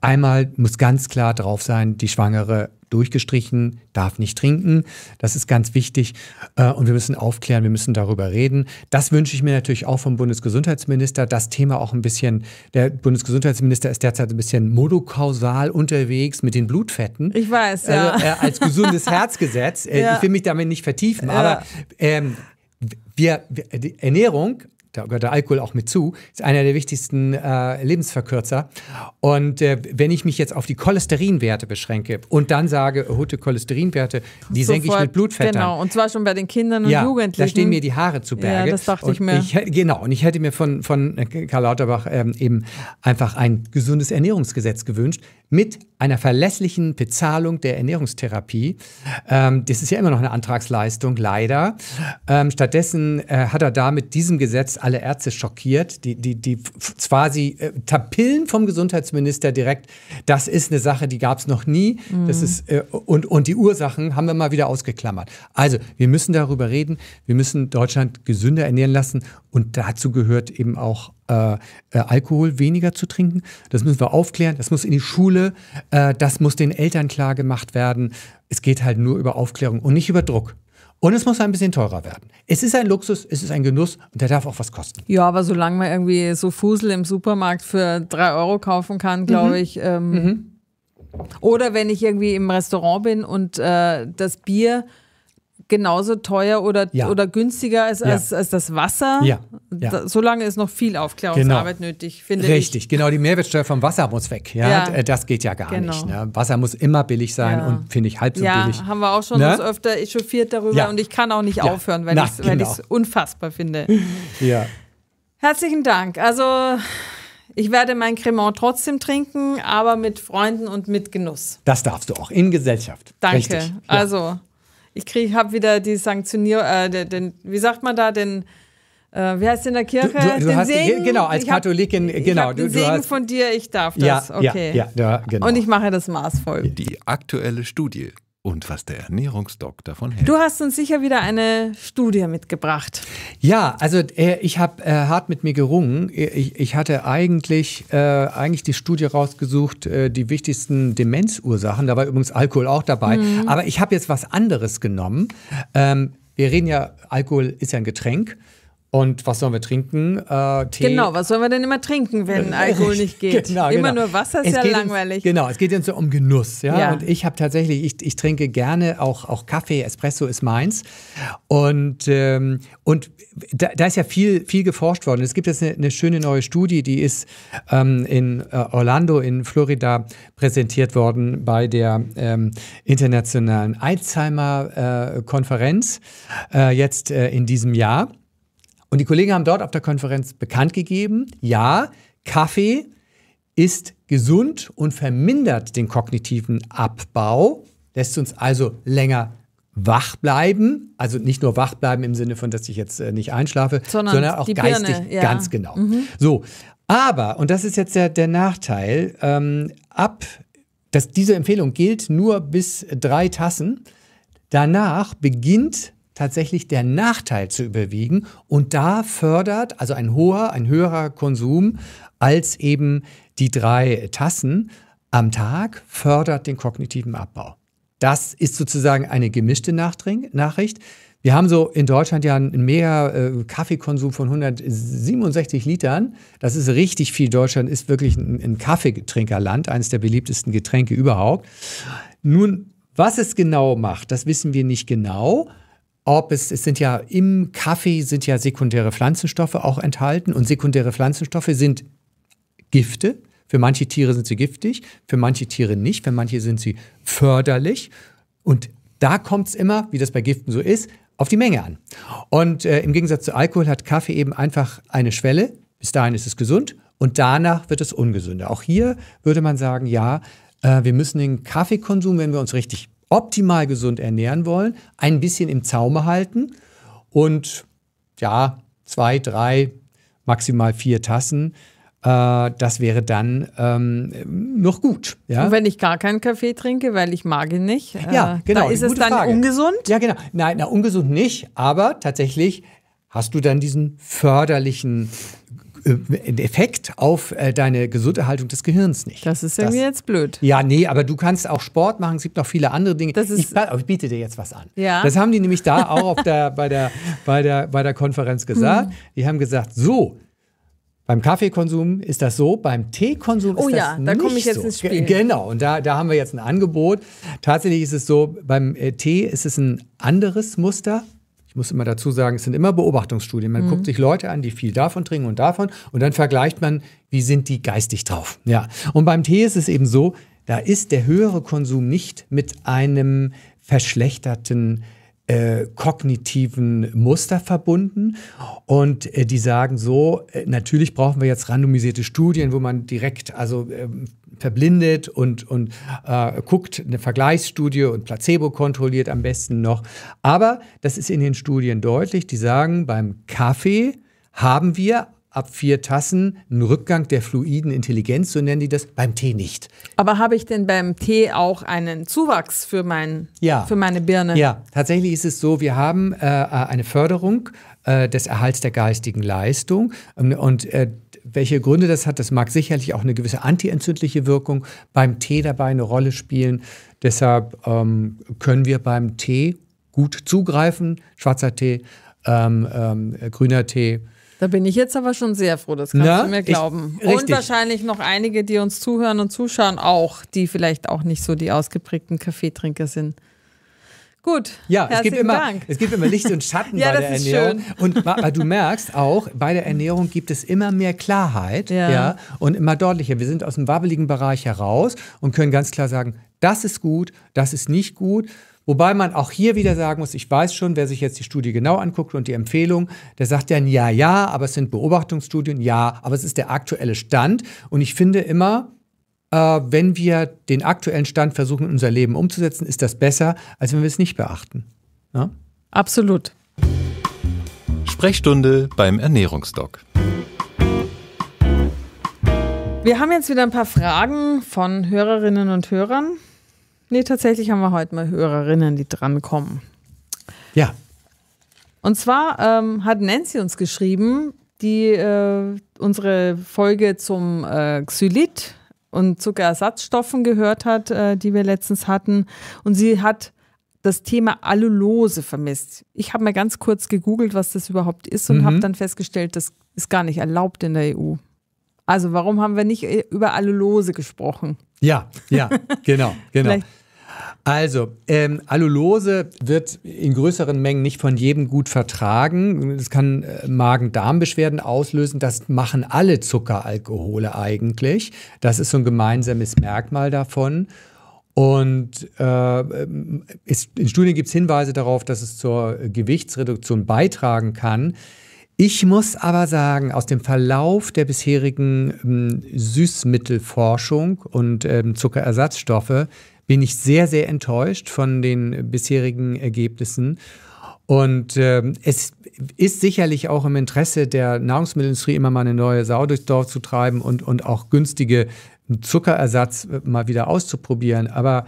Einmal muss ganz klar drauf sein, die Schwangere durchgestrichen, darf nicht trinken. Das ist ganz wichtig. Äh, und wir müssen aufklären, wir müssen darüber reden. Das wünsche ich mir natürlich auch vom Bundesgesundheitsminister. Das Thema auch ein bisschen, der Bundesgesundheitsminister ist derzeit ein bisschen modokausal unterwegs mit den Blutfetten. Ich weiß, also, ja. Also, äh, als gesundes Herzgesetz. Äh, ja. Ich will mich damit nicht vertiefen, aber ähm, wir, wir, Ernährung da gehört der Alkohol auch mit zu, ist einer der wichtigsten äh, Lebensverkürzer. Und äh, wenn ich mich jetzt auf die Cholesterinwerte beschränke und dann sage, erhöhte oh, Cholesterinwerte, die Sofort, senke ich mit Blutfett Genau, und zwar schon bei den Kindern und ja, Jugendlichen. da stehen mir die Haare zu Berge. Ja, das dachte und ich mir. Ich, genau, und ich hätte mir von, von äh, Karl Lauterbach ähm, eben einfach ein gesundes Ernährungsgesetz gewünscht, mit einer verlässlichen Bezahlung der Ernährungstherapie. Ähm, das ist ja immer noch eine Antragsleistung, leider. Ähm, stattdessen äh, hat er da mit diesem Gesetz alle Ärzte schockiert, die, die, die quasi äh, Tapillen vom Gesundheitsminister direkt, das ist eine Sache, die gab es noch nie. Mhm. Das ist, äh, und, und die Ursachen haben wir mal wieder ausgeklammert. Also, wir müssen darüber reden, wir müssen Deutschland gesünder ernähren lassen und dazu gehört eben auch äh, äh, Alkohol weniger zu trinken. Das müssen wir aufklären, das muss in die Schule, äh, das muss den Eltern klar gemacht werden. Es geht halt nur über Aufklärung und nicht über Druck. Und es muss ein bisschen teurer werden. Es ist ein Luxus, es ist ein Genuss und der darf auch was kosten. Ja, aber solange man irgendwie so Fusel im Supermarkt für drei Euro kaufen kann, glaube mhm. ich. Ähm, mhm. Oder wenn ich irgendwie im Restaurant bin und äh, das Bier genauso teuer oder, ja. oder günstiger ist ja. als, als das Wasser. Ja. ja. Da, solange ist noch viel Aufklärungsarbeit genau. nötig, finde Richtig. ich. Richtig, genau. Die Mehrwertsteuer vom Wasser muss weg. Ja, äh, Das geht ja gar genau. nicht. Ne? Wasser muss immer billig sein und finde ich halb so billig. Ja, haben wir auch schon ne? uns öfter echauffiert darüber und ich kann auch nicht aufhören, weil ich es genau. unfassbar finde. ja. Herzlichen Dank. Also. Ich werde mein Cremant trotzdem trinken, aber mit Freunden und mit Genuss. Das darfst du auch, in Gesellschaft. Danke. Ja. Also, ich krieg, habe wieder die Sanktionierung, äh, den, den, wie sagt man da, den, äh, wie heißt in der Kirche? Du, du, du hast, Segen, genau, als ich Katholikin, hab, genau. Ich du, den Segen hast, von dir, ich darf das. Ja, okay. Ja, ja, genau. Und ich mache das maßvoll. Die aktuelle Studie und was der Ernährungsdoc davon hält. Du hast uns sicher wieder eine Studie mitgebracht. Ja, also äh, ich habe äh, hart mit mir gerungen. Ich, ich hatte eigentlich, äh, eigentlich die Studie rausgesucht, äh, die wichtigsten Demenzursachen. Da war übrigens Alkohol auch dabei. Mhm. Aber ich habe jetzt was anderes genommen. Ähm, wir reden ja, Alkohol ist ja ein Getränk. Und was sollen wir trinken? Äh, Tee. Genau, was sollen wir denn immer trinken, wenn äh, Alkohol nicht geht? Genau, immer genau. nur Wasser ist es ja langweilig. Uns, genau, es geht uns so um Genuss. Ja? ja. Und ich habe tatsächlich, ich, ich trinke gerne auch, auch Kaffee, Espresso ist meins. Und, ähm, und da, da, ist ja viel, viel geforscht worden. Es gibt jetzt eine, eine schöne neue Studie, die ist ähm, in äh, Orlando in Florida präsentiert worden bei der ähm, internationalen Alzheimer-Konferenz äh, äh, jetzt äh, in diesem Jahr. Und die Kollegen haben dort auf der Konferenz bekannt gegeben, ja, Kaffee ist gesund und vermindert den kognitiven Abbau, lässt uns also länger wach bleiben, also nicht nur wach bleiben im Sinne von, dass ich jetzt äh, nicht einschlafe, sondern, sondern auch geistig Birne, ja. ganz genau. Mhm. So, aber, und das ist jetzt der, der Nachteil, ähm, ab, dass diese Empfehlung gilt nur bis drei Tassen, danach beginnt tatsächlich der Nachteil zu überwiegen. Und da fördert also ein hoher, ein höherer Konsum als eben die drei Tassen am Tag fördert den kognitiven Abbau. Das ist sozusagen eine gemischte Nachricht. Wir haben so in Deutschland ja einen mega äh, Kaffeekonsum von 167 Litern. Das ist richtig viel. Deutschland ist wirklich ein Kaffeetrinkerland, eines der beliebtesten Getränke überhaupt. Nun, was es genau macht, das wissen wir nicht genau ob es, es sind ja im Kaffee sind ja sekundäre Pflanzenstoffe auch enthalten und sekundäre Pflanzenstoffe sind Gifte. Für manche Tiere sind sie giftig, für manche Tiere nicht, für manche sind sie förderlich. Und da kommt es immer, wie das bei Giften so ist, auf die Menge an. Und äh, im Gegensatz zu Alkohol hat Kaffee eben einfach eine Schwelle. Bis dahin ist es gesund und danach wird es ungesünder. Auch hier würde man sagen, ja, äh, wir müssen den Kaffeekonsum, wenn wir uns richtig optimal gesund ernähren wollen, ein bisschen im Zaume halten und ja, zwei, drei, maximal vier Tassen. Äh, das wäre dann ähm, noch gut. Ja? Und wenn ich gar keinen Kaffee trinke, weil ich mag ihn nicht, äh, ja, genau, da ist es dann Frage. ungesund? Ja, genau. Nein, na, ungesund nicht, aber tatsächlich hast du dann diesen förderlichen äh, Effekt auf äh, deine Gesunderhaltung des Gehirns nicht. Das ist ja mir jetzt blöd. Ja, nee, aber du kannst auch Sport machen. Es gibt noch viele andere Dinge. Ich, ich, biete dir jetzt was an. Ja. Das haben die nämlich da auch der, bei, der, bei, der, bei der Konferenz gesagt. Hm. Die haben gesagt, so, beim Kaffeekonsum ist das so, beim Teekonsum oh ist ja, das nicht so. Oh ja, da komme ich jetzt so. ins Spiel. Genau, und da, da haben wir jetzt ein Angebot. Tatsächlich ist es so, beim äh, Tee ist es ein anderes Muster ich muss immer dazu sagen, es sind immer Beobachtungsstudien. Man mhm. guckt sich Leute an, die viel davon trinken und davon und dann vergleicht man, wie sind die geistig drauf. Ja. Und beim Tee ist es eben so, da ist der höhere Konsum nicht mit einem verschlechterten äh, kognitiven Muster verbunden. Und äh, die sagen so, äh, natürlich brauchen wir jetzt randomisierte Studien, wo man direkt also ähm, verblindet und, und äh, guckt eine Vergleichsstudie und Placebo kontrolliert am besten noch. Aber das ist in den Studien deutlich, die sagen, beim Kaffee haben wir ab vier Tassen einen Rückgang der fluiden Intelligenz, so nennen die das, beim Tee nicht. Aber habe ich denn beim Tee auch einen Zuwachs für, mein, ja. für meine Birne? Ja, tatsächlich ist es so, wir haben äh, äh eine Förderung äh, des Erhalts der geistigen Leistung. Ähm, und äh, welche Gründe das hat, das mag sicherlich auch eine gewisse antientzündliche Wirkung beim Tee dabei eine Rolle spielen. Deshalb ähm, können wir beim Tee gut zugreifen. Schwarzer Tee, ähm, ähm, grüner Tee. Da bin ich jetzt aber schon sehr froh, das kannst Na, du mir glauben. Ich, und wahrscheinlich noch einige, die uns zuhören und zuschauen, auch, die vielleicht auch nicht so die ausgeprägten Kaffeetrinker sind. Gut. Ja, es gibt, immer, Dank. es gibt immer Licht und Schatten ja, bei der Ernährung. Und du merkst auch, bei der Ernährung gibt es immer mehr Klarheit ja. ja. und immer deutlicher. Wir sind aus dem wabbeligen Bereich heraus und können ganz klar sagen, das ist gut, das ist nicht gut. Wobei man auch hier wieder sagen muss, ich weiß schon, wer sich jetzt die Studie genau anguckt und die Empfehlung, der sagt dann, ja, ja, aber es sind Beobachtungsstudien, ja, aber es ist der aktuelle Stand. Und ich finde immer, äh, wenn wir den aktuellen Stand versuchen, in unser Leben umzusetzen, ist das besser, als wenn wir es nicht beachten. Ja? Absolut. Sprechstunde beim Ernährungsdoc. Wir haben jetzt wieder ein paar Fragen von Hörerinnen und Hörern. Nee, tatsächlich haben wir heute mal Hörerinnen, die drankommen. Ja. Und zwar ähm, hat Nancy uns geschrieben, die äh, unsere Folge zum äh, Xylit und Zuckerersatzstoffen gehört hat, äh, die wir letztens hatten. Und sie hat das Thema Allulose vermisst. Ich habe mal ganz kurz gegoogelt, was das überhaupt ist und mhm. habe dann festgestellt, das ist gar nicht erlaubt in der EU. Also warum haben wir nicht äh, über Allulose gesprochen? Ja, ja, genau, genau. Vielleicht also, ähm, Allulose wird in größeren Mengen nicht von jedem gut vertragen. Es kann äh, Magen-Darm-Beschwerden auslösen. Das machen alle Zuckeralkohole eigentlich. Das ist so ein gemeinsames Merkmal davon. Und äh, ist, ähm, in Studien gibt es Hinweise darauf, dass es zur Gewichtsreduktion beitragen kann. Ich muss aber sagen, aus dem Verlauf der bisherigen ähm, Süßmittelforschung und ähm, Zuckerersatzstoffe bin ich sehr, sehr enttäuscht von den bisherigen Ergebnissen. Und ähm, es ist sicherlich auch im Interesse der Nahrungsmittelindustrie, immer mal eine neue Sau durchs Dorf zu treiben und, und auch günstige Zuckerersatz äh, mal wieder auszuprobieren. Aber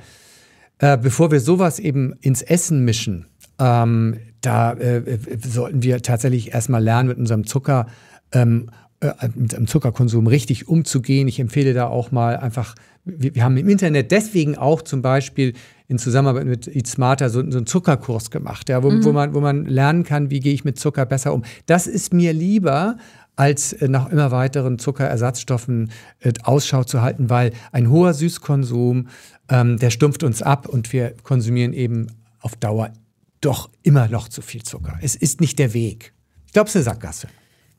äh, bevor wir sowas eben ins Essen mischen, ähm, da äh, äh sollten wir tatsächlich erstmal lernen, mit unserem Zucker ähm, äh, mit dem Zuckerkonsum richtig umzugehen. Ich empfehle da auch mal einfach, wir, wir, haben im Internet deswegen auch zum Beispiel in Zusammenarbeit mit Eat Smarter so, so einen Zuckerkurs gemacht, ja, wo, mhm. wo, man, wo man lernen kann, wie gehe ich mit Zucker besser um. Das ist mir lieber, als äh, nach immer weiteren Zuckerersatzstoffen äh, Ausschau zu halten, weil ein hoher Süßkonsum, ähm, der stumpft uns ab und wir konsumieren eben auf Dauer doch immer noch zu viel Zucker. Es ist nicht der Weg. Ich glaube, es ist eine Sackgasse.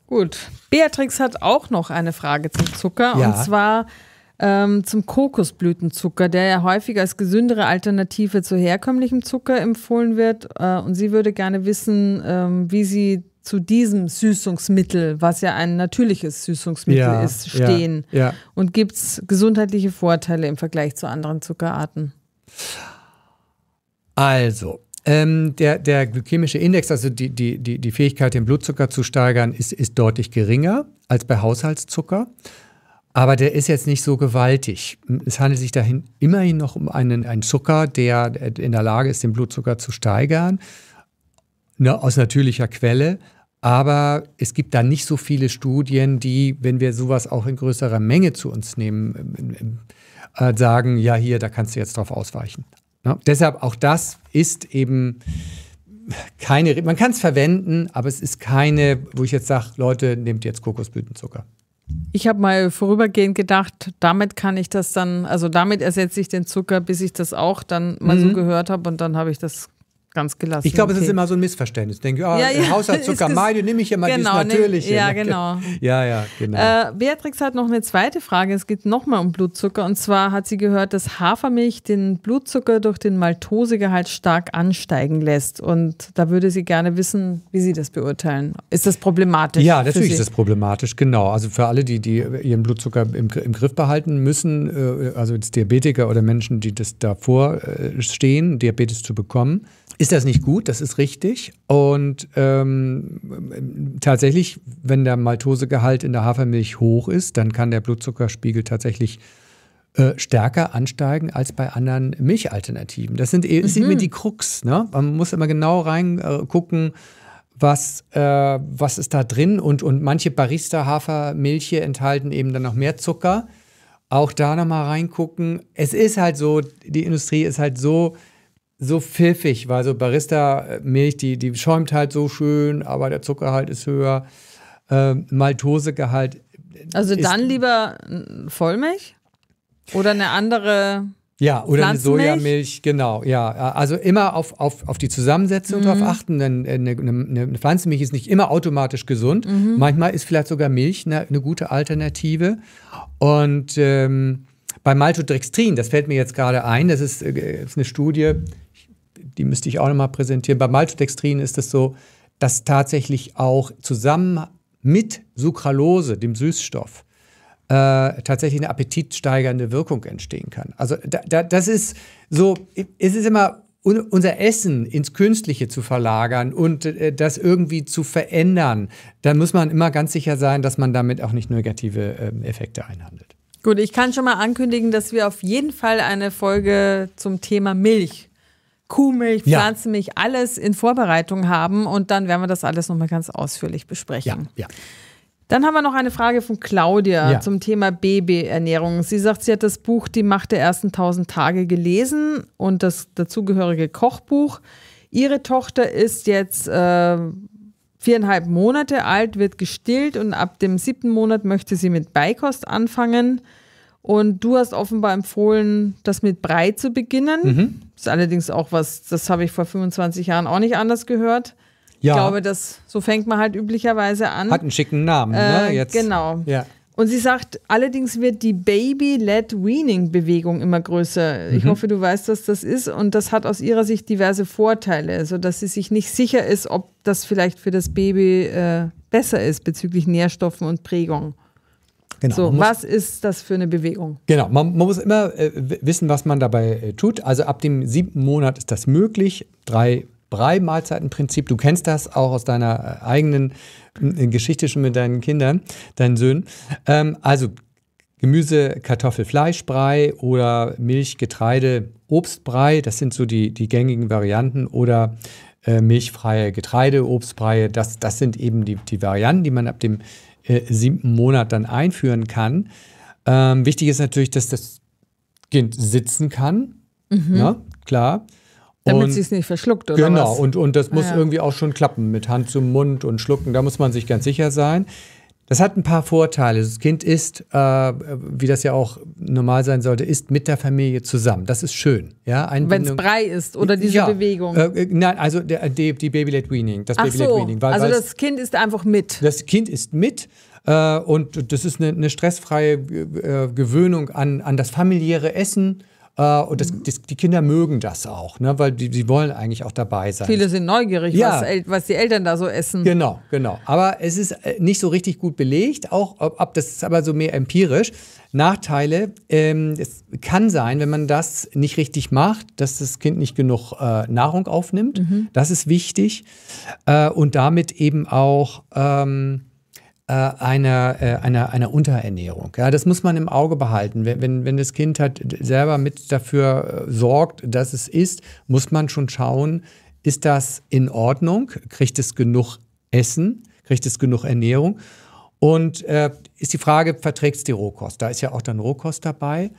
Gut. Beatrix hat auch noch eine Frage zum Zucker. Ja. Und zwar ähm, zum Kokosblütenzucker, der ja häufig als gesündere Alternative zu herkömmlichem Zucker empfohlen wird. Äh, und sie würde gerne wissen, ähm, wie sie zu diesem Süßungsmittel, was ja ein natürliches Süßungsmittel ja, ist, stehen? Ja, ja. Und gibt es gesundheitliche Vorteile im Vergleich zu anderen Zuckerarten? Also, ähm, der, der glykämische Index, also die, die, die, die Fähigkeit, den Blutzucker zu steigern, ist, ist deutlich geringer als bei Haushaltszucker. Aber der ist jetzt nicht so gewaltig. Es handelt sich dahin immerhin noch um einen, einen Zucker, der in der Lage ist, den Blutzucker zu steigern, ne, aus natürlicher Quelle. Aber es gibt da nicht so viele Studien, die, wenn wir sowas auch in größerer Menge zu uns nehmen, äh, äh, äh sagen, ja, hier, da kannst du jetzt drauf ausweichen. Na, deshalb auch das ist eben keine, man kann es verwenden, aber es ist keine, wo ich jetzt sage, Leute, nehmt jetzt Kokosblütenzucker. Ich habe mal vorübergehend gedacht, damit kann ich das dann, also damit ersetze ich den Zucker, bis ich das auch dann mal mhm. so gehört habe und dann habe ich das ganz gelassen. Ich glaube, okay. es ist immer so ein Missverständnis. denke, ah, ja, ja, äh, Haushaltszucker, Maide nehme ich immer genau, dieses Natürliche. Ja, ne? genau. Ja, ja, genau. Äh, Beatrix hat noch eine zweite Frage. Es geht nochmal um Blutzucker. Und zwar hat sie gehört, dass Hafermilch den Blutzucker durch den Maltosegehalt stark ansteigen lässt. Und da würde sie gerne wissen, wie Sie das beurteilen. Ist das problematisch? Ja, natürlich ist das problematisch, genau. Also für alle, die, die ihren Blutzucker im, im Griff behalten müssen, äh, also jetzt Diabetiker oder Menschen, die das davor äh, stehen, Diabetes zu bekommen, ist das nicht gut, das ist richtig. Und ähm, tatsächlich, wenn der Maltosegehalt in der Hafermilch hoch ist, dann kann der Blutzuckerspiegel tatsächlich äh, stärker ansteigen als bei anderen Milchalternativen. Das sind, das sind eben die Krux. Ne? Man muss immer genau reingucken, äh, was, äh, was ist da drin. Und, und manche Barista-Hafermilche enthalten eben dann noch mehr Zucker. Auch da nochmal reingucken. Es ist halt so, die Industrie ist halt so so pfiffig, weil so Barista-Milch, die, die schäumt halt so schön, aber der Zuckerhalt ist höher. Ähm, Maltosegehalt. Äh, also dann lieber Vollmilch oder eine andere. Ja, oder eine Sojamilch, genau, ja. Also immer auf, auf, auf die Zusammensetzung mhm. drauf achten, denn eine, äh, eine, ne, eine, Pflanzenmilch ist nicht immer automatisch gesund. Mhm. Manchmal ist vielleicht sogar Milch eine, eine gute Alternative. Und ähm, bei Maltodextrin, das fällt mir jetzt gerade ein, das ist, äh, ist eine Studie, die müsste ich auch nochmal präsentieren. Bei Maltodextrin ist es so, dass tatsächlich auch zusammen mit Sucralose, dem Süßstoff, äh, tatsächlich eine appetitsteigernde Wirkung entstehen kann. Also da, da, das ist so, es ist immer unser Essen ins Künstliche zu verlagern und äh, das irgendwie zu verändern, da muss man immer ganz sicher sein, dass man damit auch nicht negative äh, Effekte einhandelt. Gut, ich kann schon mal ankündigen, dass wir auf jeden Fall eine Folge zum Thema Milch Kuhmilch, Pflanzenmilch, ja. alles in Vorbereitung haben und dann werden wir das alles nochmal ganz ausführlich besprechen. Ja, ja. Dann haben wir noch eine Frage von Claudia ja. zum Thema Babyernährung. Sie sagt, sie hat das Buch Die Macht der ersten 1000 Tage gelesen und das dazugehörige Kochbuch. Ihre Tochter ist jetzt äh, viereinhalb Monate alt, wird gestillt und ab dem siebten Monat möchte sie mit Beikost anfangen. Und du hast offenbar empfohlen, das mit Brei zu beginnen. Mhm. Das ist allerdings auch was, das habe ich vor 25 Jahren auch nicht anders gehört. Ja. Ich glaube, das, so fängt man halt üblicherweise an. Hat einen schicken Namen, äh, ne? Ähm, Jetzt. Genau. Ja. Und sie sagt, allerdings wird die Baby-Led-Weaning-Bewegung immer größer. Ich mhm. hoffe, du weißt, was das ist. Und das hat aus ihrer Sicht diverse Vorteile, sodass also, sie sich nicht sicher ist, ob das vielleicht für das Baby äh, besser ist bezüglich Nährstoffen und Prägung. Genau, so, muss, was ist das für eine Bewegung? Genau, man, man muss immer äh, wissen, was man dabei äh, tut. Also ab dem siebten Monat ist das möglich. Drei drei Mahlzeiten Prinzip. Du kennst das auch aus deiner äh, eigenen äh, Geschichte schon mit deinen Kindern, deinen Söhnen. Ähm, also Gemüse, Kartoffel, Fleischbrei oder Milch, Getreide, Obstbrei. Das sind so die, die gängigen Varianten oder äh, milchfreie Getreide, Obstbrei. Das, das sind eben die, die Varianten, die man ab dem äh, siebten Monat dann einführen kann. Ähm, wichtig ist natürlich, dass das Kind sitzen kann. Mhm. Ne? Klar. Damit sie es nicht verschluckt, oder? Genau, was? Und, und das muss ah, ja. irgendwie auch schon klappen mit Hand zum Mund und Schlucken. Da muss man sich ganz sicher sein. Das hat ein paar Vorteile. Das Kind ist, äh, wie das ja auch normal sein sollte, ist mit der Familie zusammen. Das ist schön. Ja? Wenn es Brei ist oder diese ja, Bewegung. Äh, äh, nein, also der, äh, die, die baby Weaning. Das Ach baby so. Weaning. Weil, also das Kind ist einfach mit. Das Kind ist mit. Äh, und das ist eine, eine stressfreie äh, Gewöhnung an, an das familiäre Essen äh, und das, mhm. das, die Kinder mögen das auch, ne? weil die, die wollen eigentlich auch dabei sein. Viele sind neugierig, ja. was, was, die Eltern da so essen. Genau, genau. Aber es ist äh, nicht so richtig gut belegt, auch ob, ob das ist aber so mehr empirisch. Nachteile, ähm, es kann sein, wenn man das nicht richtig macht, dass das Kind nicht genug äh, Nahrung aufnimmt. Mhm. Das ist wichtig. Äh, und damit eben auch. Ähm, äh, einer, äh, einer, einer Unterernährung. Ja, das muss man im Auge behalten. Wenn, wenn, wenn das Kind halt selber mit dafür äh, sorgt, dass es isst, muss man schon schauen, ist das in Ordnung? Kriegt es genug Essen? Kriegt es genug Ernährung? Und äh, ist die Frage, verträgt es die Rohkost? Da ist ja auch dann Rohkost dabei.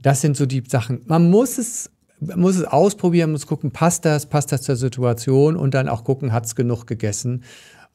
Das sind so die Sachen. Man muss es muss es ausprobieren, muss gucken, passt das, passt das zur Situation und dann auch gucken, hat es genug gegessen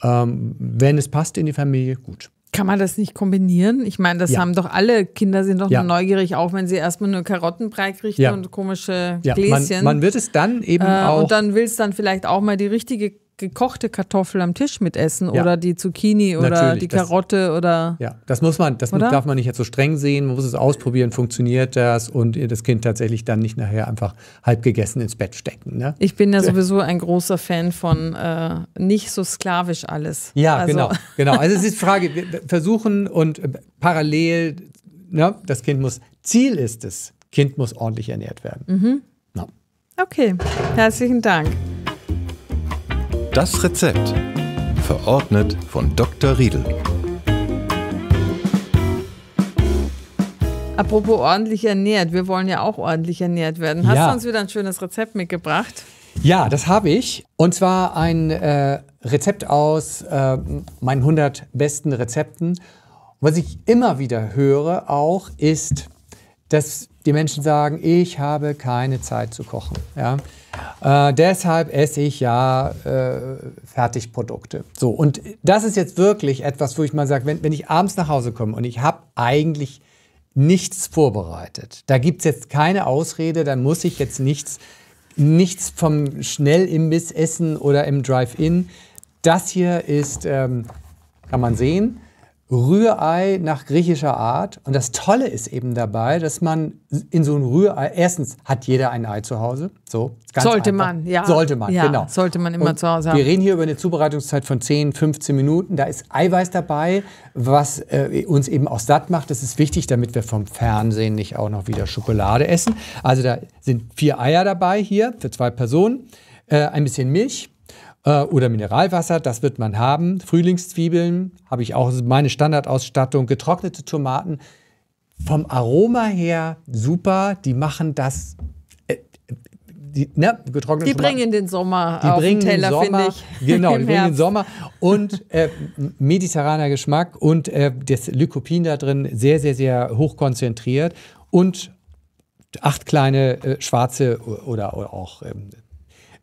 ähm, wenn es passt in die Familie, gut. Kann man das nicht kombinieren? Ich meine, das ja. haben doch alle Kinder sind doch ja. neugierig, auch wenn sie erstmal nur Karottenbrei kriegen ja. und komische Gläschen. Man, man, wird es dann eben äh, auch. Und dann will es dann vielleicht auch mal die richtige gekochte Kartoffel am Tisch mitessen ja. oder die Zucchini oder Natürlich, die Karotte das, oder. Ja, das muss man, das oder? darf man nicht jetzt so streng sehen. Man muss es ausprobieren, funktioniert das und das Kind tatsächlich dann nicht nachher einfach halb gegessen ins Bett stecken. Ne? Ich bin ja sowieso ein großer Fan von äh, nicht so sklavisch alles. Ja, also. genau, genau. Also es ist die Frage, wir versuchen und äh, parallel, ne, das Kind muss, Ziel ist es, Kind muss ordentlich ernährt werden. Mhm. No. Okay, herzlichen Dank. Das Rezept. Verordnet von Dr. Riedel. Apropos ordentlich ernährt, wir wollen ja auch ordentlich ernährt werden. Hast ja. du uns wieder ein schönes Rezept mitgebracht? Ja, das habe ich. Und zwar ein äh, Rezept aus äh, meinen 100 besten Rezepten. Was ich immer wieder höre auch ist, dass die Menschen sagen, ich habe keine Zeit zu kochen. Ja? Äh, deshalb esse ich ja äh, Fertigprodukte. So, und das ist jetzt wirklich etwas, wo ich mal sage, wenn, wenn ich abends nach Hause komme und ich habe eigentlich nichts vorbereitet, da gibt es jetzt keine Ausrede, dann muss ich jetzt nichts, nichts vom Schnellimbiss essen oder im Drive-In. Das hier ist, ähm, kann man sehen, Rührei nach griechischer Art. Und das Tolle ist eben dabei, dass man in so ein Rührei, erstens hat jeder ein Ei zu Hause. So, sollte einfach. man, ja. Sollte man, ja, genau. Sollte man immer und zu Hause haben. Wir reden hier über eine Zubereitungszeit von 10, 15 Minuten. Da ist Eiweiß dabei, was äh, uns eben auch satt macht. Das ist wichtig, damit wir vom Fernsehen nicht auch noch wieder Schokolade essen. Also da sind vier Eier dabei hier für zwei Personen. Äh, ein bisschen Milch äh, oder Mineralwasser, das wird man haben. Frühlingszwiebeln habe ich auch meine Standardausstattung, getrocknete Tomaten. Vom Aroma her super, die machen das äh, die, ne, die bringen den Sommer die auf bringen den Teller, finde ich. Genau, die bringen den Sommer und äh, mediterraner Geschmack und äh, das Lycopin da drin sehr, sehr, sehr hoch konzentriert und acht kleine äh, schwarze oder, oder auch ähm,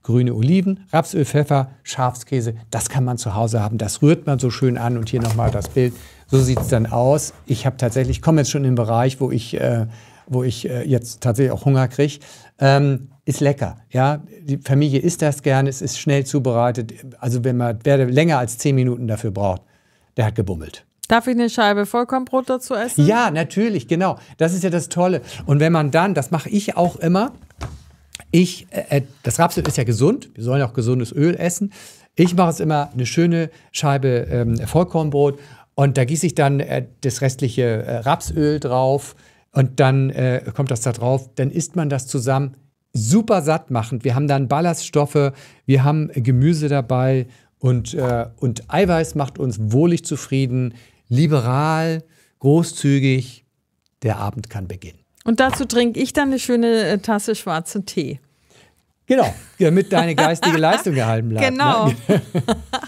grüne Oliven, Rapsöl, Pfeffer, Schafskäse. Das kann man zu Hause haben. Das rührt man so schön an. Und hier nochmal das Bild. So sieht es dann aus. Ich habe tatsächlich, komme jetzt schon in den Bereich, wo ich, äh, wo ich äh, jetzt tatsächlich auch Hunger kriege. Ähm, ist lecker. Ja, die Familie isst das gerne. Es ist schnell zubereitet. Also wenn man, wer länger als zehn Minuten dafür braucht, der hat gebummelt. Darf ich eine Scheibe Vollkornbrot dazu essen? Ja, natürlich, genau. Das ist ja das Tolle. Und wenn man dann, das mache ich auch immer, ich, äh, äh, das Rapsöl ist ja gesund, wir sollen auch gesundes Öl essen. Ich mache es immer eine schöne Scheibe ähm, Vollkornbrot und da gieße ich dann äh, das restliche äh, Rapsöl drauf und dann äh, kommt das da drauf. Dann isst man das zusammen. Super satt machend. Wir haben dann Ballaststoffe, wir haben Gemüse dabei und, äh, und Eiweiß macht uns wohlig zufrieden, liberal, großzügig. Der Abend kann beginnen. Und dazu trinke ich dann eine schöne äh, Tasse schwarzen Tee. Genau, damit deine geistige Leistung gehalten bleibt. Ne? Genau. Ne?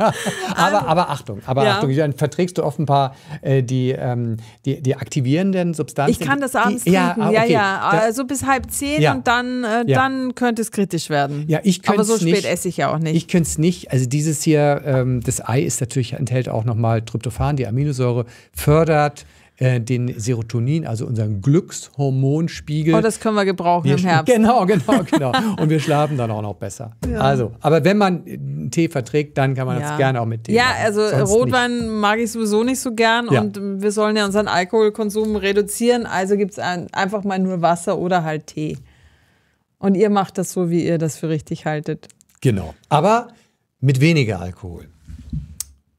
aber, aber Achtung, aber ja. Achtung, dann verträgst du offenbar äh, die, ähm, die, die aktivierenden Substanzen. Ich kann das abends die, trinken, ah, ja, ah, okay. ja, ja. Also bis halb zehn ja. und dann, äh, ja. dann könnte es kritisch werden. Ja, ich könnte Aber so spät nicht, esse ich ja auch nicht. Ich könnte es nicht. Also dieses hier, ähm, das Ei ist natürlich, enthält auch nochmal Tryptophan, die Aminosäure, fördert äh, den Serotonin, also unseren Glückshormonspiegel. Oh, das können wir gebrauchen wir im Herbst. Genau, genau, genau. Und wir schlafen dann auch noch besser. Ja. Also, aber wenn man Tee verträgt, dann kann man ja. das gerne auch mit Tee. Ja, machen. also Sonst Rotwein nicht. mag ich sowieso nicht so gern ja. und wir sollen ja unseren Alkoholkonsum reduzieren. Also gibt es ein, einfach mal nur Wasser oder halt Tee. Und ihr macht das so, wie ihr das für richtig haltet. Genau. Aber mit weniger Alkohol.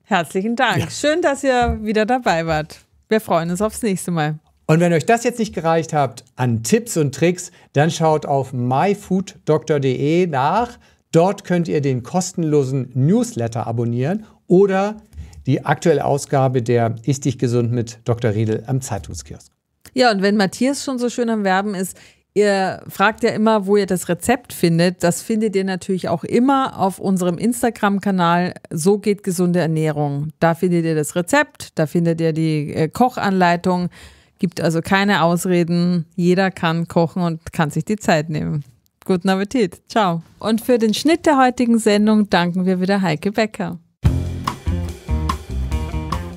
Herzlichen Dank. Ja. Schön, dass ihr wieder dabei wart. Wir freuen uns aufs nächste Mal. Und wenn euch das jetzt nicht gereicht habt an Tipps und Tricks, dann schaut auf myfooddoktor.de nach. Dort könnt ihr den kostenlosen Newsletter abonnieren oder die aktuelle Ausgabe der Ist dich gesund mit Dr. Riedel am Zeitungskiosk. Ja, und wenn Matthias schon so schön am Werben ist, Ihr fragt ja immer, wo ihr das Rezept findet. Das findet ihr natürlich auch immer auf unserem Instagram-Kanal. So geht gesunde Ernährung. Da findet ihr das Rezept, da findet ihr die äh, Kochanleitung. Gibt also keine Ausreden. Jeder kann kochen und kann sich die Zeit nehmen. Guten Appetit. Ciao. Und für den Schnitt der heutigen Sendung danken wir wieder Heike Becker.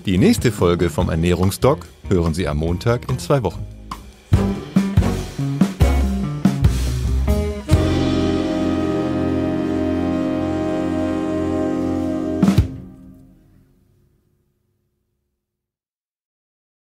Die nächste Folge vom Ernährungsdoc hören Sie am Montag in zwei Wochen.